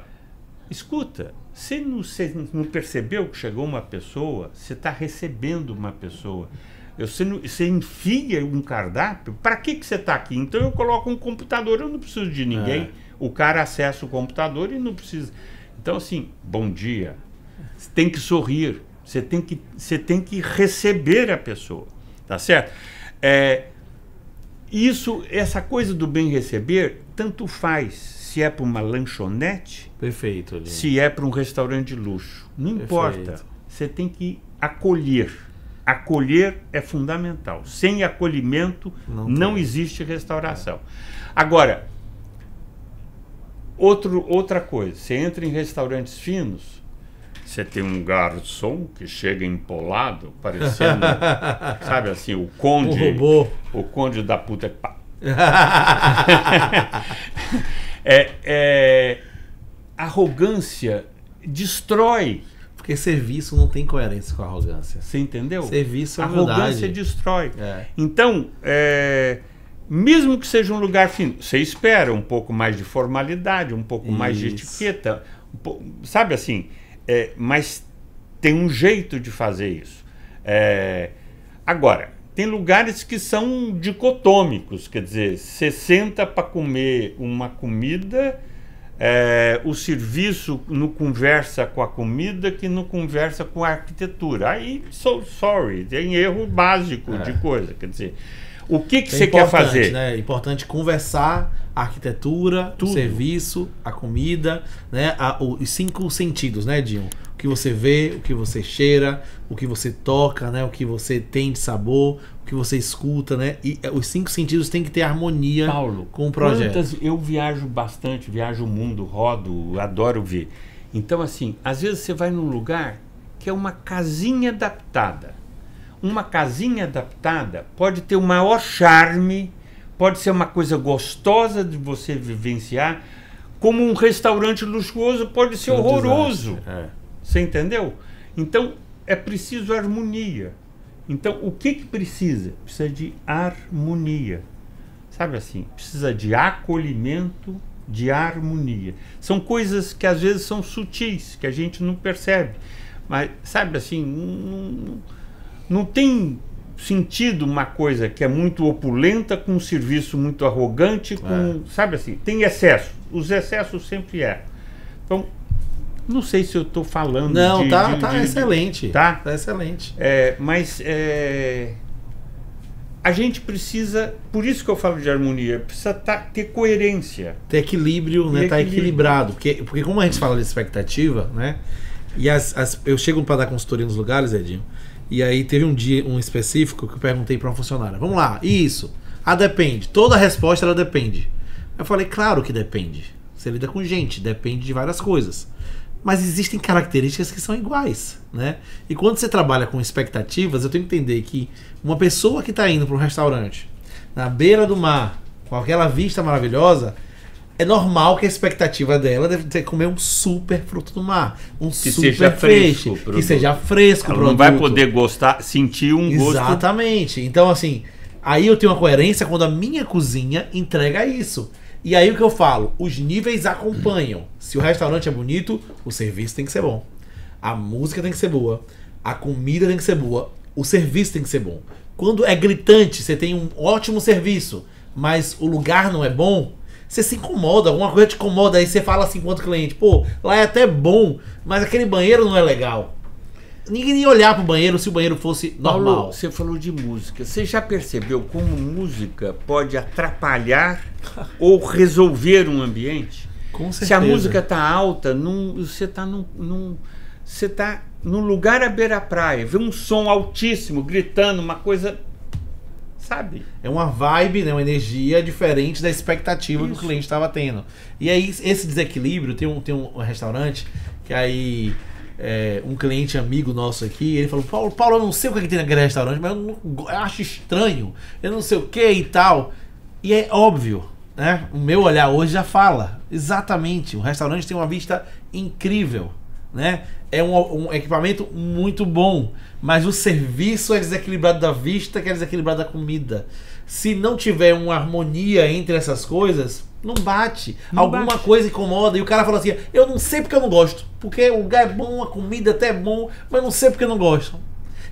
escuta, você não, você não percebeu que chegou uma pessoa? Você está recebendo uma pessoa. Você, você enfia um cardápio, para que, que você está aqui? Então eu coloco um computador, eu não preciso de ninguém. É. O cara acessa o computador e não precisa. Então, assim, bom dia. Você tem que sorrir, você tem que, você tem que receber a pessoa, tá certo? É, isso, essa coisa do bem receber, tanto faz se é para uma lanchonete, Perfeito, se é para um restaurante de luxo. Não Perfeito. importa. Você tem que acolher. Acolher é fundamental. Sem acolhimento não, não existe restauração. Agora, outro, outra coisa, você entra em restaurantes finos, você tem um garçom que chega empolado, parecendo, sabe assim, o conde. O, o conde da puta é, é, arrogância destrói porque serviço não tem coerência com arrogância. Você entendeu? Serviço é Arrogância destrói. É. Então, é, mesmo que seja um lugar fino, você espera um pouco mais de formalidade, um pouco Isso. mais de etiqueta, sabe assim? É, mas tem um jeito de fazer isso. É, agora, tem lugares que são dicotômicos, quer dizer, você senta para comer uma comida é, o serviço não conversa com a comida que não conversa com a arquitetura. Aí, so sorry, tem erro básico é. de coisa. Quer dizer, o que, que é você quer fazer? Né? É importante conversar a arquitetura, Tudo. o serviço, a comida, né? A, os cinco sentidos, né, Dinho? O que você vê, o que você cheira, o que você toca, né? o que você tem de sabor, que você escuta, né? E eh, os cinco sentidos têm que ter harmonia Paulo, com o projeto. Quantas, eu viajo bastante, viajo o mundo, rodo, adoro ver. Então, assim, às vezes você vai num lugar que é uma casinha adaptada. Uma casinha adaptada pode ter o maior charme, pode ser uma coisa gostosa de você vivenciar, como um restaurante luxuoso pode ser um horroroso. É. Você entendeu? Então, é preciso harmonia. Então, o que, que precisa? Precisa de harmonia. Sabe assim? Precisa de acolhimento, de harmonia. São coisas que às vezes são sutis, que a gente não percebe. Mas, sabe assim, não, não tem sentido uma coisa que é muito opulenta com um serviço muito arrogante, com, é. sabe assim, tem excesso. Os excessos sempre é. Então, não sei se eu estou falando. Não, de, tá, de, tá de, excelente. Tá? Tá excelente. É, mas é, a gente precisa, por isso que eu falo de harmonia, precisa tá, ter coerência. Ter equilíbrio, né? Estar tá equilibrado. Porque, porque como a gente fala de expectativa, né? E as, as eu chego para dar consultoria nos lugares, Edinho, e aí teve um dia, um específico, que eu perguntei para uma funcionária: vamos lá, isso. Ah, depende. Toda resposta ela depende. Eu falei, claro que depende. Você lida com gente, depende de várias coisas mas existem características que são iguais, né? E quando você trabalha com expectativas, eu tenho que entender que uma pessoa que está indo para um restaurante na beira do mar, com aquela vista maravilhosa, é normal que a expectativa dela deve ter comer um super fruto do mar, um que super seja peixe, fresco, que seja fresco. Ela produto. não vai poder gostar, sentir um Exatamente. gosto. Exatamente. Então assim, aí eu tenho uma coerência quando a minha cozinha entrega isso. E aí o que eu falo? Os níveis acompanham. Se o restaurante é bonito, o serviço tem que ser bom. A música tem que ser boa. A comida tem que ser boa. O serviço tem que ser bom. Quando é gritante, você tem um ótimo serviço, mas o lugar não é bom, você se incomoda, alguma coisa te incomoda, aí você fala assim enquanto cliente, pô, lá é até bom, mas aquele banheiro não é legal ninguém ia olhar pro banheiro se o banheiro fosse Paulo, normal. Você falou de música. Você já percebeu como música pode atrapalhar ou resolver um ambiente? Com certeza. Se a música tá alta, num, você tá num, num tá num lugar à beira-praia, vê um som altíssimo, gritando, uma coisa. Sabe? É uma vibe, né? uma energia diferente da expectativa Isso. que o cliente estava tendo. E aí, esse desequilíbrio, tem um, tem um restaurante que aí é, um cliente amigo nosso aqui, ele falou: Paulo, Paulo, eu não sei o que, é que tem naquele restaurante, mas eu, não, eu, acho estranho, eu não sei o que e tal. E é óbvio, né? O meu olhar hoje já fala. Exatamente. O restaurante tem uma vista incrível, né? É um, um equipamento muito bom, mas o serviço é desequilibrado da vista, que é desequilibrado da comida. Se não tiver uma harmonia entre essas coisas, não bate. Não Alguma bate. coisa incomoda. E o cara fala assim: eu não sei porque eu não gosto. Porque o lugar é bom, a comida até é bom, mas não sei porque eu não gosto.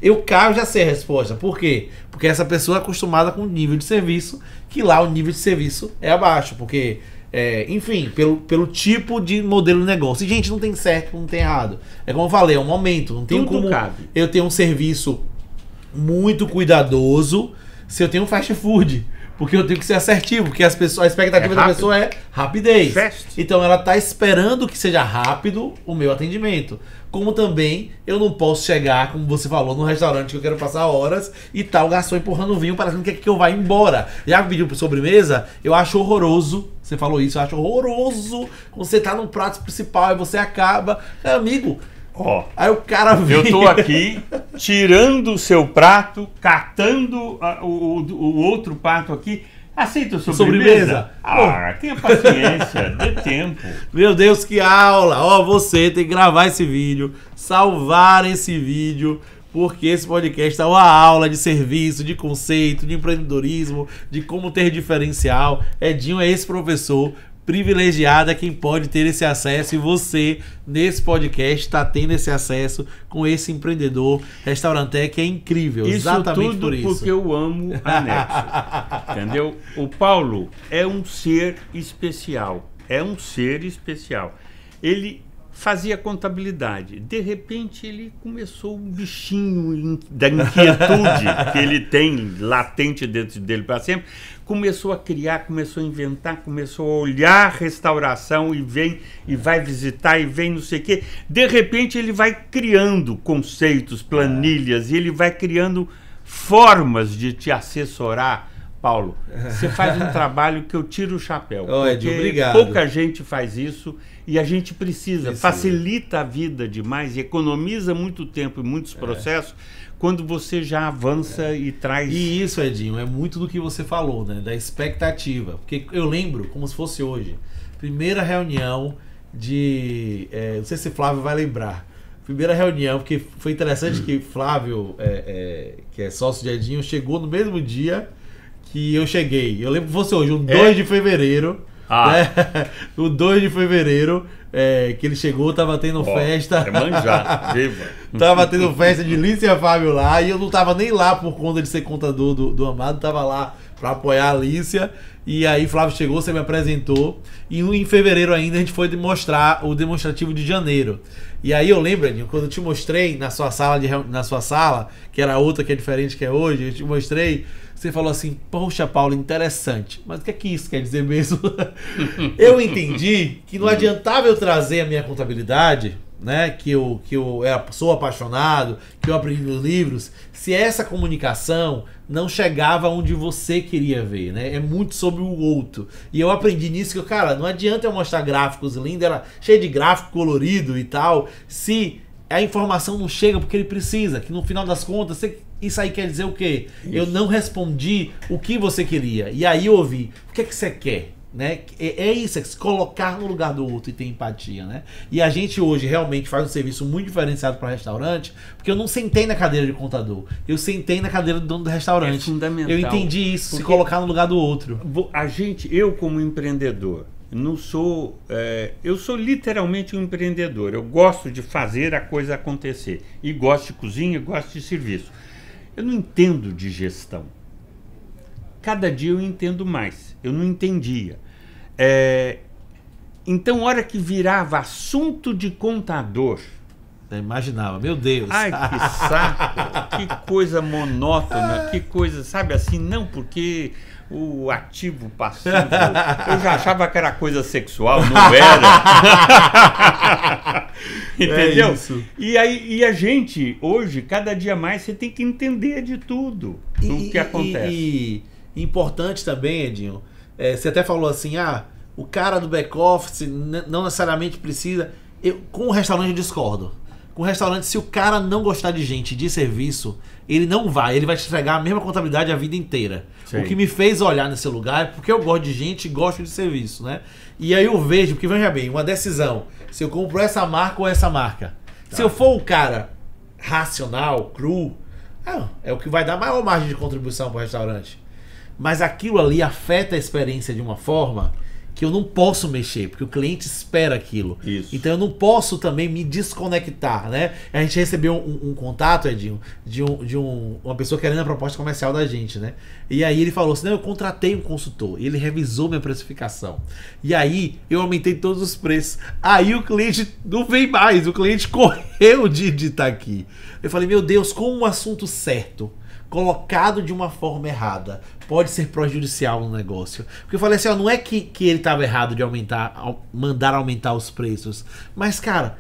Eu caio já sei a resposta. Por quê? Porque essa pessoa é acostumada com o nível de serviço, que lá o nível de serviço é abaixo. Porque, é, enfim, pelo, pelo tipo de modelo de negócio. E, gente, não tem certo, não tem errado. É como eu falei, é um momento. Não tem Tudo como. Cabe. Eu tenho um serviço muito cuidadoso se eu tenho um fast food. Porque eu tenho que ser assertivo, porque as pessoas, a expectativa é da pessoa é rapidez. Fast. Então ela está esperando que seja rápido o meu atendimento. Como também eu não posso chegar, como você falou, num restaurante que eu quero passar horas e tal, tá o garçom empurrando o vinho, parecendo que é que eu vá embora. Já pediu por sobremesa? Eu acho horroroso. Você falou isso, eu acho horroroso. você está num prato principal e você acaba. É, amigo, Ó, aí o cara vem. Eu tô aqui tirando o seu prato, catando a, o, o, outro prato aqui. Aceita sobremesa? sobremesa? Ah, Pô. tenha paciência, dê tempo. Meu Deus, que aula! Ó, você tem que gravar esse vídeo, salvar esse vídeo, porque esse podcast é uma aula de serviço, de conceito, de empreendedorismo, de como ter diferencial. Edinho é esse professor privilegiada quem pode ter esse acesso e você, nesse podcast, está tendo esse acesso com esse empreendedor restaurante é que é incrível. Isso exatamente tudo por isso. Porque eu amo a Nexo. entendeu? O Paulo é um ser especial. É um ser especial. Ele fazia contabilidade. De repente ele começou um bichinho da inquietude que ele tem latente dentro dele para sempre, começou a criar, começou a inventar, começou a olhar a restauração e vem e vai visitar e vem não sei o quê. De repente ele vai criando conceitos, planilhas e ele vai criando formas de te assessorar Paulo, você faz um trabalho que eu tiro o chapéu. Oh, Ed, obrigado. Pouca gente faz isso e a gente precisa. precisa. Facilita a vida demais e economiza muito tempo e muitos é. processos é. quando você já avança é. e traz. E isso, Edinho, é muito do que você falou, né? Da expectativa. Porque eu lembro, como se fosse hoje, primeira reunião de. É, não sei se Flávio vai lembrar primeira reunião, porque foi interessante que Flávio, é, é, que é sócio de Edinho, chegou no mesmo dia que eu cheguei. Eu lembro que fosse hoje, o 2 é? de fevereiro. Ah. Né? O 2 de fevereiro, é, que ele chegou, tava tendo oh, festa. É manjar, Tava tendo festa de Lícia Fábio lá, e eu não tava nem lá por conta de ser contador do, do Amado, tava lá para apoiar a Lícia. E aí Flávio chegou, você me apresentou. E em fevereiro ainda a gente foi demonstrar o demonstrativo de janeiro. E aí eu lembro, Aninho, quando eu te mostrei na sua sala, de, na sua sala, que era outra que é diferente que é hoje, eu te mostrei você falou assim, poxa, Paulo, interessante. Mas o que é que isso quer dizer mesmo? eu entendi que não adiantava eu trazer a minha contabilidade, né? Que eu, que eu sou apaixonado, que eu aprendi nos livros, se essa comunicação não chegava onde você queria ver, né? É muito sobre o outro. E eu aprendi nisso que, cara, não adianta eu mostrar gráficos lindos, era cheio de gráfico colorido e tal, se a informação não chega porque ele precisa, que no final das contas, isso aí quer dizer o quê? Isso. Eu não respondi o que você queria. E aí eu ouvi, o que é que você quer? Né? É, é, isso, é se colocar no lugar do outro e ter empatia, né? E a gente hoje realmente faz um serviço muito diferenciado para restaurante, porque eu não sentei na cadeira de contador, eu sentei na cadeira do dono do restaurante. É fundamental. Eu entendi isso, se colocar no lugar do outro. A gente, eu como empreendedor, não sou. É, eu sou literalmente um empreendedor. Eu gosto de fazer a coisa acontecer. E gosto de cozinha, gosto de serviço. Eu não entendo de gestão. Cada dia eu entendo mais. Eu não entendia. É, então, hora que virava assunto de contador. Eu imaginava, meu Deus. Ai, que saco, que coisa monótona, que coisa, sabe assim, não, porque o ativo passivo. Eu já achava que era coisa sexual, não era. É Entendeu? É e, aí, e a gente, hoje, cada dia mais, você tem que entender de tudo do que acontece. E, e, importante também, Edinho, é, você até falou assim: ah, o cara do back-office não necessariamente precisa. Eu, com o restaurante eu discordo. Com o restaurante, se o cara não gostar de gente, de serviço, ele não vai, ele vai te entregar a mesma contabilidade a vida inteira. Sim. O que me fez olhar nesse lugar porque eu gosto de gente e gosto de serviço, né? E aí eu vejo, porque veja bem, uma decisão. Se eu compro essa marca ou essa marca. Tá. Se eu for um cara racional, cru, ah, é o que vai dar maior margem de contribuição para o restaurante. Mas aquilo ali afeta a experiência de uma forma que eu não posso mexer, porque o cliente espera aquilo. Isso. Então eu não posso também me desconectar, né? A gente recebeu um, um contato, Edinho, de, um, de um, uma pessoa querendo a proposta comercial da gente, né? E aí ele falou assim: não, eu contratei um consultor, e ele revisou minha precificação. E aí eu aumentei todos os preços. Aí o cliente não vem mais, o cliente correu de estar tá aqui. Eu falei, meu Deus, como um assunto certo colocado de uma forma errada pode ser prejudicial no negócio. Porque eu falei assim, ó, não é que, que ele estava errado de aumentar, mandar aumentar os preços, mas cara,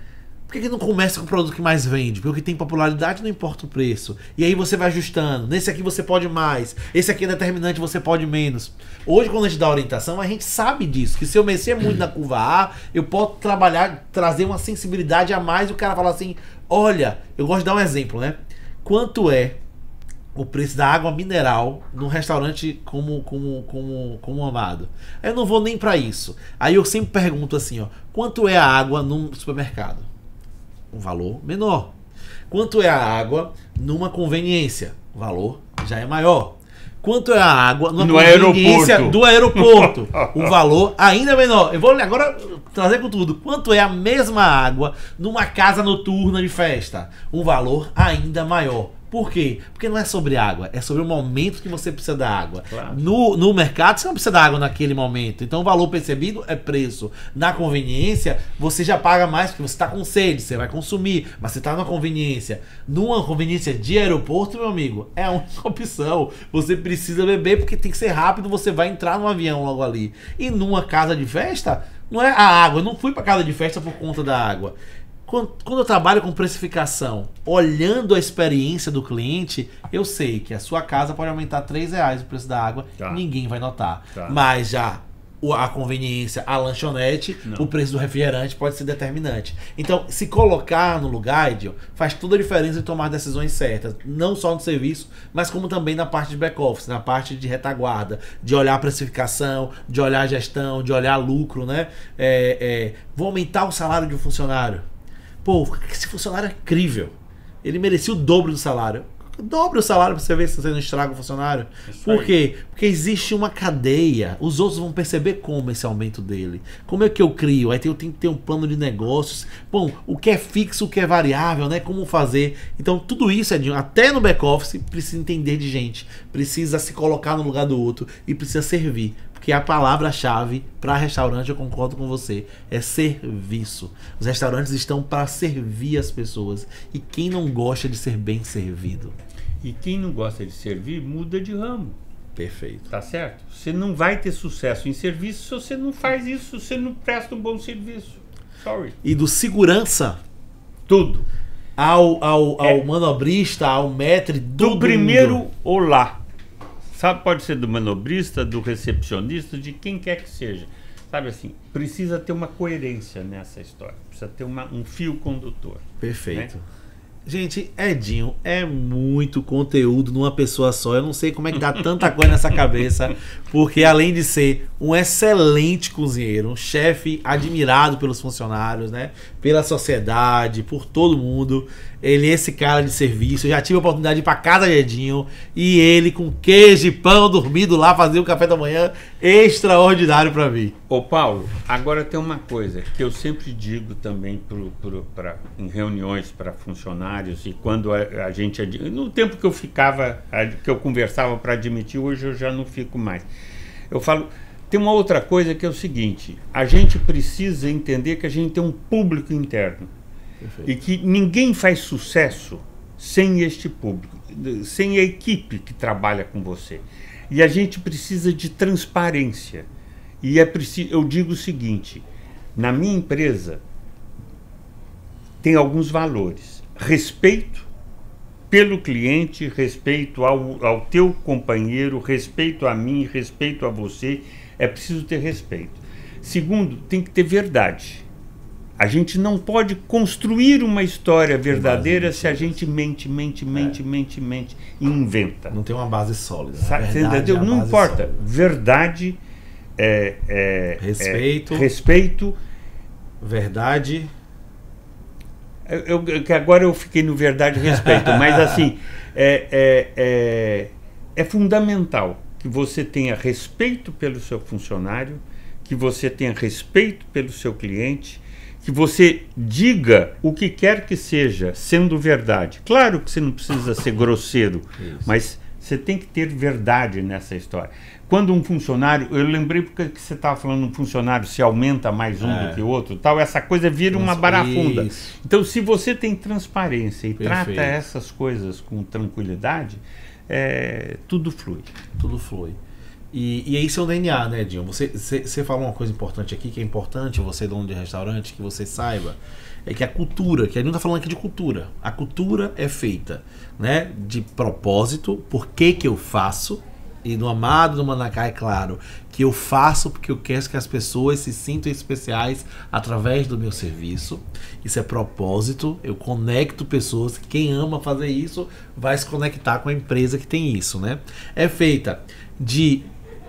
por que, que não começa com o produto que mais vende? Porque o que tem popularidade não importa o preço. E aí você vai ajustando. Nesse aqui você pode mais. Esse aqui é determinante, você pode menos. Hoje, quando a gente dá orientação, a gente sabe disso. Que se eu mexer muito na curva A, eu posso trabalhar, trazer uma sensibilidade a mais e o cara fala assim: olha, eu gosto de dar um exemplo, né? Quanto é o preço da água mineral num restaurante como como como como amado. Eu não vou nem para isso. Aí eu sempre pergunto assim, ó, quanto é a água num supermercado? Um valor menor. Quanto é a água numa conveniência? O valor já é maior. Quanto é a água numa no conveniência aeroporto. do aeroporto? o valor ainda é menor. Eu vou agora trazer com tudo. Quanto é a mesma água numa casa noturna de festa? Um valor ainda maior. Por quê? Porque não é sobre água, é sobre o momento que você precisa da água. Claro. No, no mercado, você não precisa da água naquele momento. Então, o valor percebido é preço. Na conveniência, você já paga mais porque você está com sede, você vai consumir, mas você está numa conveniência. Numa conveniência de aeroporto, meu amigo, é a única opção. Você precisa beber porque tem que ser rápido, você vai entrar no avião logo ali. E numa casa de festa, não é a água. Eu não fui para casa de festa por conta da água. Quando, quando eu trabalho com precificação, olhando a experiência do cliente, eu sei que a sua casa pode aumentar 3 reais o preço da água, tá. ninguém vai notar. Tá. Mas já a conveniência, a lanchonete, Não. o preço do refrigerante pode ser determinante. Então, se colocar no lugar, Edil, faz toda a diferença em tomar decisões certas, não só no serviço, mas como também na parte de back-office, na parte de retaguarda, de olhar a precificação, de olhar a gestão, de olhar lucro, né? É, é, vou aumentar o salário de um funcionário. Pô, esse funcionário é incrível. Ele merecia o dobro do salário. Dobre o salário pra você ver se você tá não estraga o funcionário. Isso Por quê? Porque existe uma cadeia. Os outros vão perceber como esse aumento dele. Como é que eu crio? Aí eu tenho que ter um plano de negócios. Bom, o que é fixo, o que é variável, né? Como fazer. Então, tudo isso, é Edinho, até no back-office, precisa entender de gente. Precisa se colocar no lugar do outro e precisa servir. Porque a palavra-chave para restaurante, eu concordo com você, é serviço. Os restaurantes estão para servir as pessoas. E quem não gosta de ser bem servido? E quem não gosta de servir, muda de ramo. Perfeito. Tá certo? Você não vai ter sucesso em serviço se você não faz isso, se você não presta um bom serviço. Sorry. E do segurança. Tudo. Ao, ao, ao é. manobrista, ao metre, do. primeiro olá. Sabe, pode ser do manobrista, do recepcionista, de quem quer que seja. Sabe assim, precisa ter uma coerência nessa história, precisa ter uma, um fio condutor. Né? Perfeito. Né? Gente, Edinho, é muito conteúdo numa pessoa só. Eu não sei como é que dá tanta coisa nessa cabeça, porque além de ser um excelente cozinheiro, um chefe admirado pelos funcionários, né? pela sociedade, por todo mundo. Ele é esse cara de serviço. Eu já tive a oportunidade de ir pra casa de Edinho e ele com queijo e pão dormido lá fazer um café da manhã extraordinário para mim. Ô Paulo, agora tem uma coisa que eu sempre digo também pro, pro, pra, em reuniões para funcionários e quando a, a gente. No tempo que eu ficava, que eu conversava para admitir, hoje eu já não fico mais. Eu falo tem uma outra coisa que é o seguinte: a gente precisa entender que a gente tem um público interno Perfeito. e que ninguém faz sucesso sem este público, sem a equipe que trabalha com você. E a gente precisa de transparência. E é preciso, eu digo o seguinte: na minha empresa tem alguns valores. Respeito pelo cliente, respeito ao, ao teu companheiro, respeito a mim, respeito a você é preciso ter respeito. Segundo, tem que ter verdade. A gente não pode construir uma história verdadeira se a gente mente, mente, mente, é. mente, mente e inventa. Não tem uma base sólida. Sabe, verdade, é não importa. Sólida. Verdade, é, é respeito, é respeito, verdade. Eu, eu, que agora eu fiquei no verdade e respeito, mas assim é, é fundamental que você tenha respeito pelo seu funcionário, que você tenha respeito pelo seu cliente, que você diga o que quer que seja, sendo verdade. Claro que você não precisa ser grosseiro, Isso. mas você tem que ter verdade nessa história. Quando um funcionário, eu lembrei porque você estava falando um funcionário se aumenta mais um é. do que o outro, tal, essa coisa vira uma barafunda. Isso. Então, se você tem transparência e Perfeito. trata essas coisas com tranquilidade, é, tudo flui. Tudo flui. E, e isso é o DNA, né, Dinho? Você, você, você falou uma coisa importante aqui, que é importante você, dono de restaurante, que você saiba, é que a cultura, que a gente não tá falando aqui de cultura, a cultura é feita, né, de propósito, por que que eu faço, e no Amado do Manacá, é claro que eu faço porque eu quero que as pessoas se sintam especiais através do meu serviço. Isso é propósito. Eu conecto pessoas. Quem ama fazer isso vai se conectar com a empresa que tem isso, né? É feita de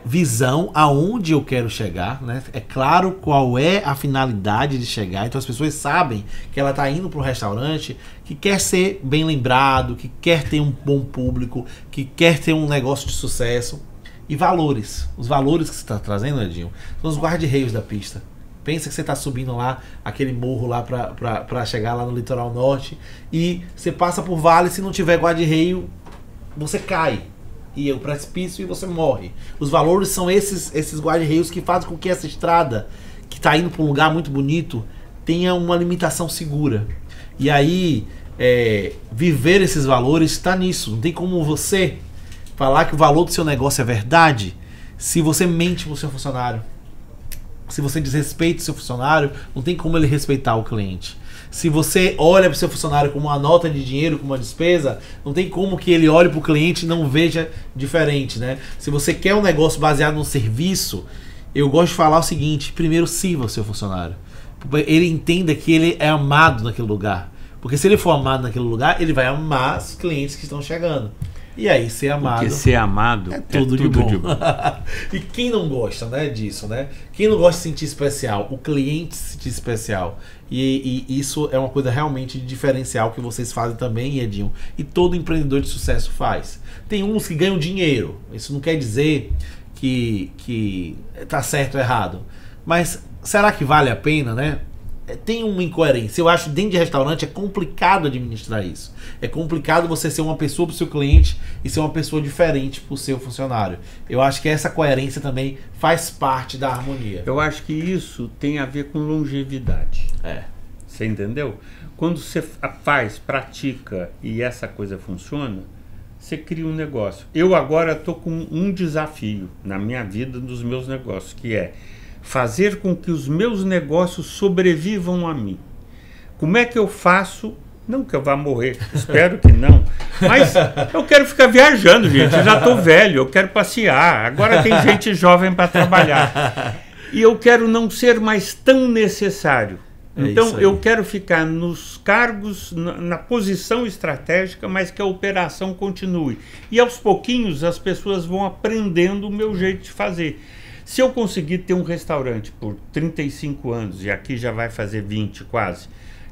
visão aonde eu quero chegar, né? É claro qual é a finalidade de chegar. Então as pessoas sabem que ela está indo para o restaurante que quer ser bem lembrado, que quer ter um bom público, que quer ter um negócio de sucesso. E valores. Os valores que você está trazendo, Edinho, são os guarda-reios da pista. Pensa que você está subindo lá, aquele morro lá para chegar lá no litoral norte. E você passa por vale, se não tiver guarda-reio, você cai. E é o precipício e você morre. Os valores são esses, esses guarda-reios que fazem com que essa estrada, que está indo para um lugar muito bonito, tenha uma limitação segura. E aí, é, viver esses valores está nisso. Não tem como você falar que o valor do seu negócio é verdade, se você mente pro o seu funcionário, se você desrespeita o seu funcionário, não tem como ele respeitar o cliente. Se você olha para o seu funcionário como uma nota de dinheiro, como uma despesa, não tem como que ele olhe para o cliente e não veja diferente, né? Se você quer um negócio baseado no serviço, eu gosto de falar o seguinte: primeiro sirva o seu funcionário. Ele entenda que ele é amado naquele lugar. Porque se ele for amado naquele lugar, ele vai amar os clientes que estão chegando. E aí, ser amado. Porque ser amado é tudo, é tudo de bom. De bom. e quem não gosta né, disso, né? Quem não gosta de se sentir especial? O cliente se sentir especial. E, e, isso é uma coisa realmente diferencial que vocês fazem também, Edinho. E todo empreendedor de sucesso faz. Tem uns que ganham dinheiro. Isso não quer dizer que, que tá certo ou errado. Mas será que vale a pena, né? tem uma incoerência. Eu acho dentro de restaurante é complicado administrar isso. É complicado você ser uma pessoa para o seu cliente e ser uma pessoa diferente para o seu funcionário. Eu acho que essa coerência também faz parte da harmonia. Eu acho que isso tem a ver com longevidade. É. Você entendeu? Quando você faz, pratica e essa coisa funciona, você cria um negócio. Eu agora estou com um desafio na minha vida dos meus negócios, que é fazer com que os meus negócios sobrevivam a mim. Como é que eu faço? Não que eu vá morrer, espero que não. Mas eu quero ficar viajando, gente. Eu já estou velho, eu quero passear. Agora tem gente jovem para trabalhar. E eu quero não ser mais tão necessário. É então, é eu quero ficar nos cargos, na, na, posição estratégica, mas que a operação continue. E aos pouquinhos as pessoas vão aprendendo o meu jeito de fazer. Se eu conseguir ter um restaurante por 35 anos, e aqui já vai fazer 20 quase,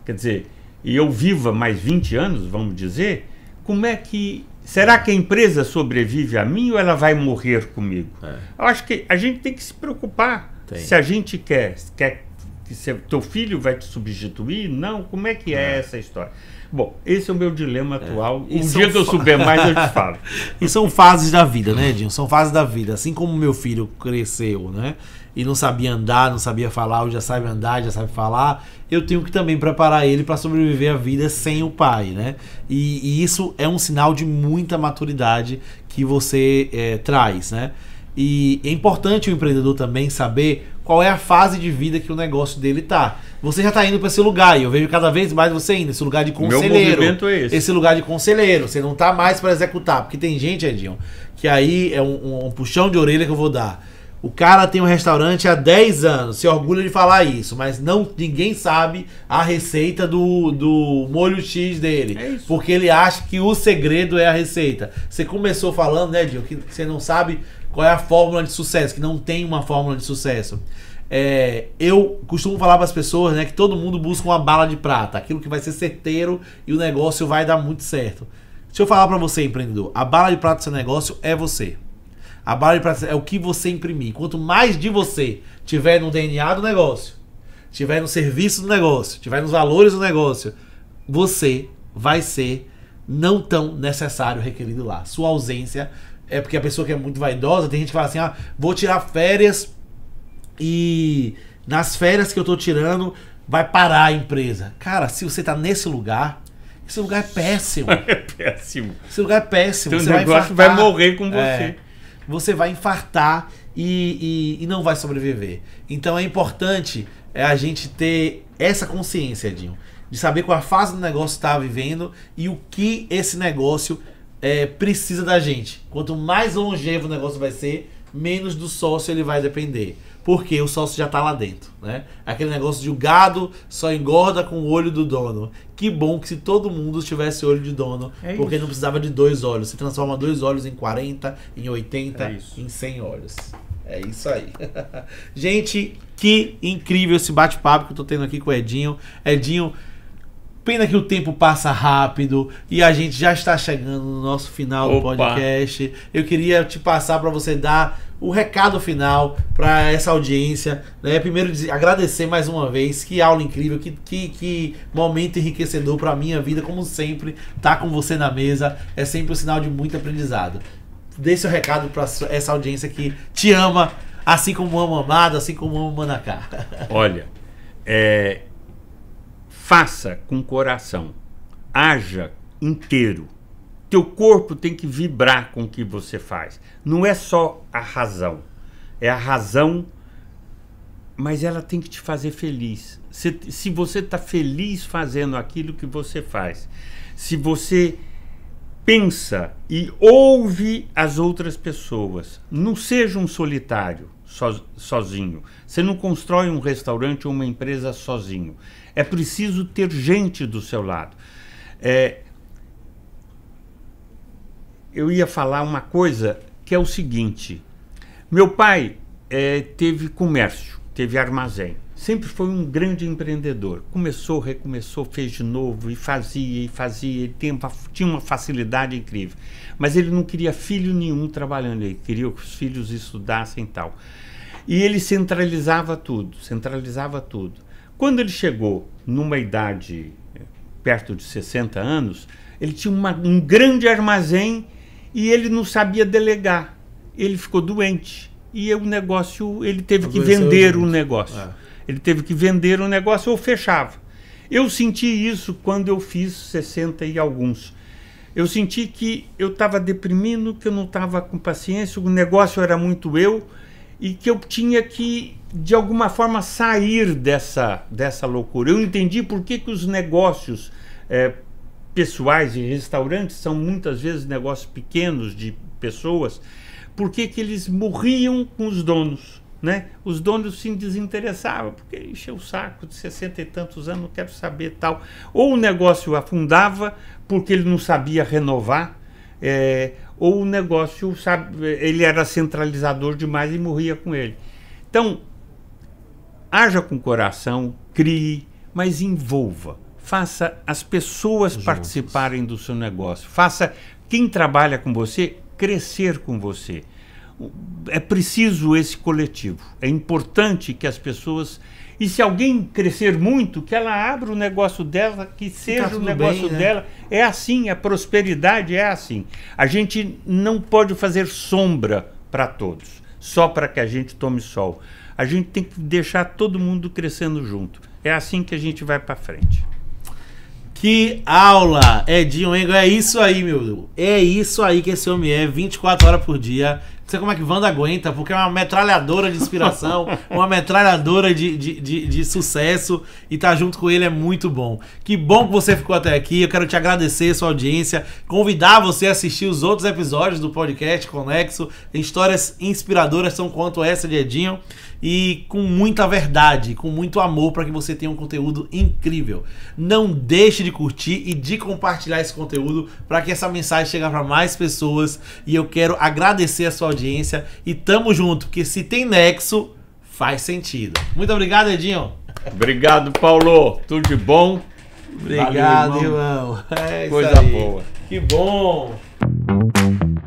quer dizer, e eu viva mais 20 anos, vamos dizer, como é que. Será que a empresa sobrevive a mim ou ela vai morrer comigo? É. Eu acho que a gente tem que se preocupar. Tem. Se a gente quer, quer que seu, teu filho vai te substituir, não, como é que é, é. essa história? Bom, esse é o meu dilema é. atual. É. Um dia que eu souber mais, eu te falo. e são fases da vida, né, Dinho? São fases da vida. Assim como meu filho cresceu, né? E não sabia andar, não sabia falar, ou já sabe andar, já sabe falar. Eu tenho que também preparar ele para sobreviver a vida sem o pai, né? E, e, isso é um sinal de muita maturidade que você é, traz, né? E é importante o empreendedor também saber qual é a fase de vida que o negócio dele tá. Você já tá indo para esse lugar e eu vejo cada vez mais você indo esse lugar de conselheiro. Meu movimento é esse. Esse lugar de conselheiro, você não tá mais para executar, porque tem gente, Edinho, que aí é um, um, puxão de orelha que eu vou dar. O cara tem um restaurante há 10 anos, se orgulha de falar isso, mas não ninguém sabe a receita do, do molho X dele. É isso. Porque ele acha que o segredo é a receita. Você começou falando, né, Edinho, que você não sabe qual é a fórmula de sucesso? Que não tem uma fórmula de sucesso. É, eu costumo falar para as pessoas né, que todo mundo busca uma bala de prata, aquilo que vai ser certeiro e o negócio vai dar muito certo. Deixa eu falar para você, empreendedor: a bala de prata do seu negócio é você. A bala de prata é o que você imprimir. Quanto mais de você tiver no DNA do negócio, tiver no serviço do negócio, tiver nos valores do negócio, você vai ser não tão necessário requerido lá. Sua ausência é porque a pessoa que é muito vaidosa, tem gente que fala assim: ah, vou tirar férias e nas férias que eu tô tirando vai parar a empresa. Cara, se você tá nesse lugar, esse lugar é péssimo. É péssimo. Esse lugar é péssimo. Seu então, você vai, infartar, vai morrer com é. você. É, você vai infartar e, e, e não vai sobreviver. Então é importante é a gente ter essa consciência, Edinho, de saber qual a fase do negócio está vivendo e o que esse negócio é, precisa da gente. Quanto mais longevo o negócio vai ser, menos do sócio ele vai depender. Porque o sócio já está lá dentro, né? Aquele negócio de o gado só engorda com o olho do dono. Que bom que se todo mundo tivesse olho de dono, é porque isso. não precisava de dois olhos. Você transforma dois olhos em 40, em 80, é em 100 olhos. É isso aí. gente, que incrível esse bate-papo que eu tô tendo aqui com o Edinho. Edinho, Pena que o tempo passa rápido e a gente já está chegando no nosso final Opa. do podcast. Eu queria te passar para você dar o recado final para essa audiência. Né? Primeiro, agradecer mais uma vez. Que aula incrível, que, que, que momento enriquecedor para minha vida. Como sempre, estar tá com você na mesa é sempre um sinal de muito aprendizado. Dê seu recado para essa audiência que te ama, assim como amo Amado, assim como amo Manacá. Olha, é, Faça com coração. Haja inteiro. Teu corpo tem que vibrar com o que você faz. Não é só a razão. É a razão, mas ela tem que te fazer feliz. Se, se você está feliz fazendo aquilo que você faz, se você pensa e ouve as outras pessoas, não seja um solitário sozinho. Você não constrói um restaurante ou uma empresa sozinho. É preciso ter gente do seu lado. É, eu ia falar uma coisa que é o seguinte: meu pai é, teve comércio, teve armazém, sempre foi um grande empreendedor. Começou, recomeçou, fez de novo e fazia e fazia. Ele tinha uma, tinha uma facilidade incrível, mas ele não queria filho nenhum trabalhando. Ele queria que os filhos estudassem e tal. E ele centralizava tudo, centralizava tudo. Quando ele chegou numa idade eh, perto de 60 anos, ele tinha uma, um grande armazém e ele não sabia delegar. Ele ficou doente e o negócio, ele teve Adoeceu que vender o negócio. É. Ele teve que vender o negócio ou fechava. Eu senti isso quando eu fiz 60 e alguns. Eu senti que eu estava deprimindo, que eu não estava com paciência, o negócio era muito eu e que eu tinha que de alguma forma sair dessa, dessa loucura. Eu entendi por que, que os negócios é, pessoais e restaurantes são muitas vezes negócios pequenos de pessoas, por que, que eles morriam com os donos. Né? Os donos se desinteressavam, porque encheu o saco de 60 e tantos anos, não quero saber tal. Ou o negócio afundava porque ele não sabia renovar, é, ou o negócio sabe, ele era centralizador demais e morria com ele. Então, Haja com coração, crie, mas envolva. Faça as pessoas Juntos. participarem do seu negócio. Faça quem trabalha com você crescer com você. É preciso esse coletivo. É importante que as pessoas. E se alguém crescer muito, que ela abra o negócio dela, que tá seja tá o negócio bem, né? dela. É assim, a prosperidade é assim. A gente não pode fazer sombra para todos, só para que a gente tome sol. A gente tem que deixar todo mundo crescendo junto. É assim que a gente vai para frente. Que aula, Edinho Engel. É isso aí, meu. É isso aí que esse homem é 24 horas por dia. Não sei como é que Wanda aguenta, porque é uma metralhadora de inspiração, uma metralhadora de, de, de, de, sucesso e tá junto com ele é muito bom. Que bom que você ficou até aqui. Eu quero te agradecer sua audiência, convidar você a assistir os outros episódios do podcast Conexo. histórias inspiradoras tão quanto essa de Edinho e com muita verdade, com muito amor para que você tenha um conteúdo incrível. Não deixe de curtir e de compartilhar esse conteúdo para que essa mensagem chegue para mais pessoas. E eu quero agradecer a sua audiência audiência e tamo junto, porque se tem nexo, faz sentido. Muito obrigado, Edinho. Obrigado, Paulo. Tudo de bom. Obrigado, Valeu, irmão. irmão. É Coisa boa. Que bom.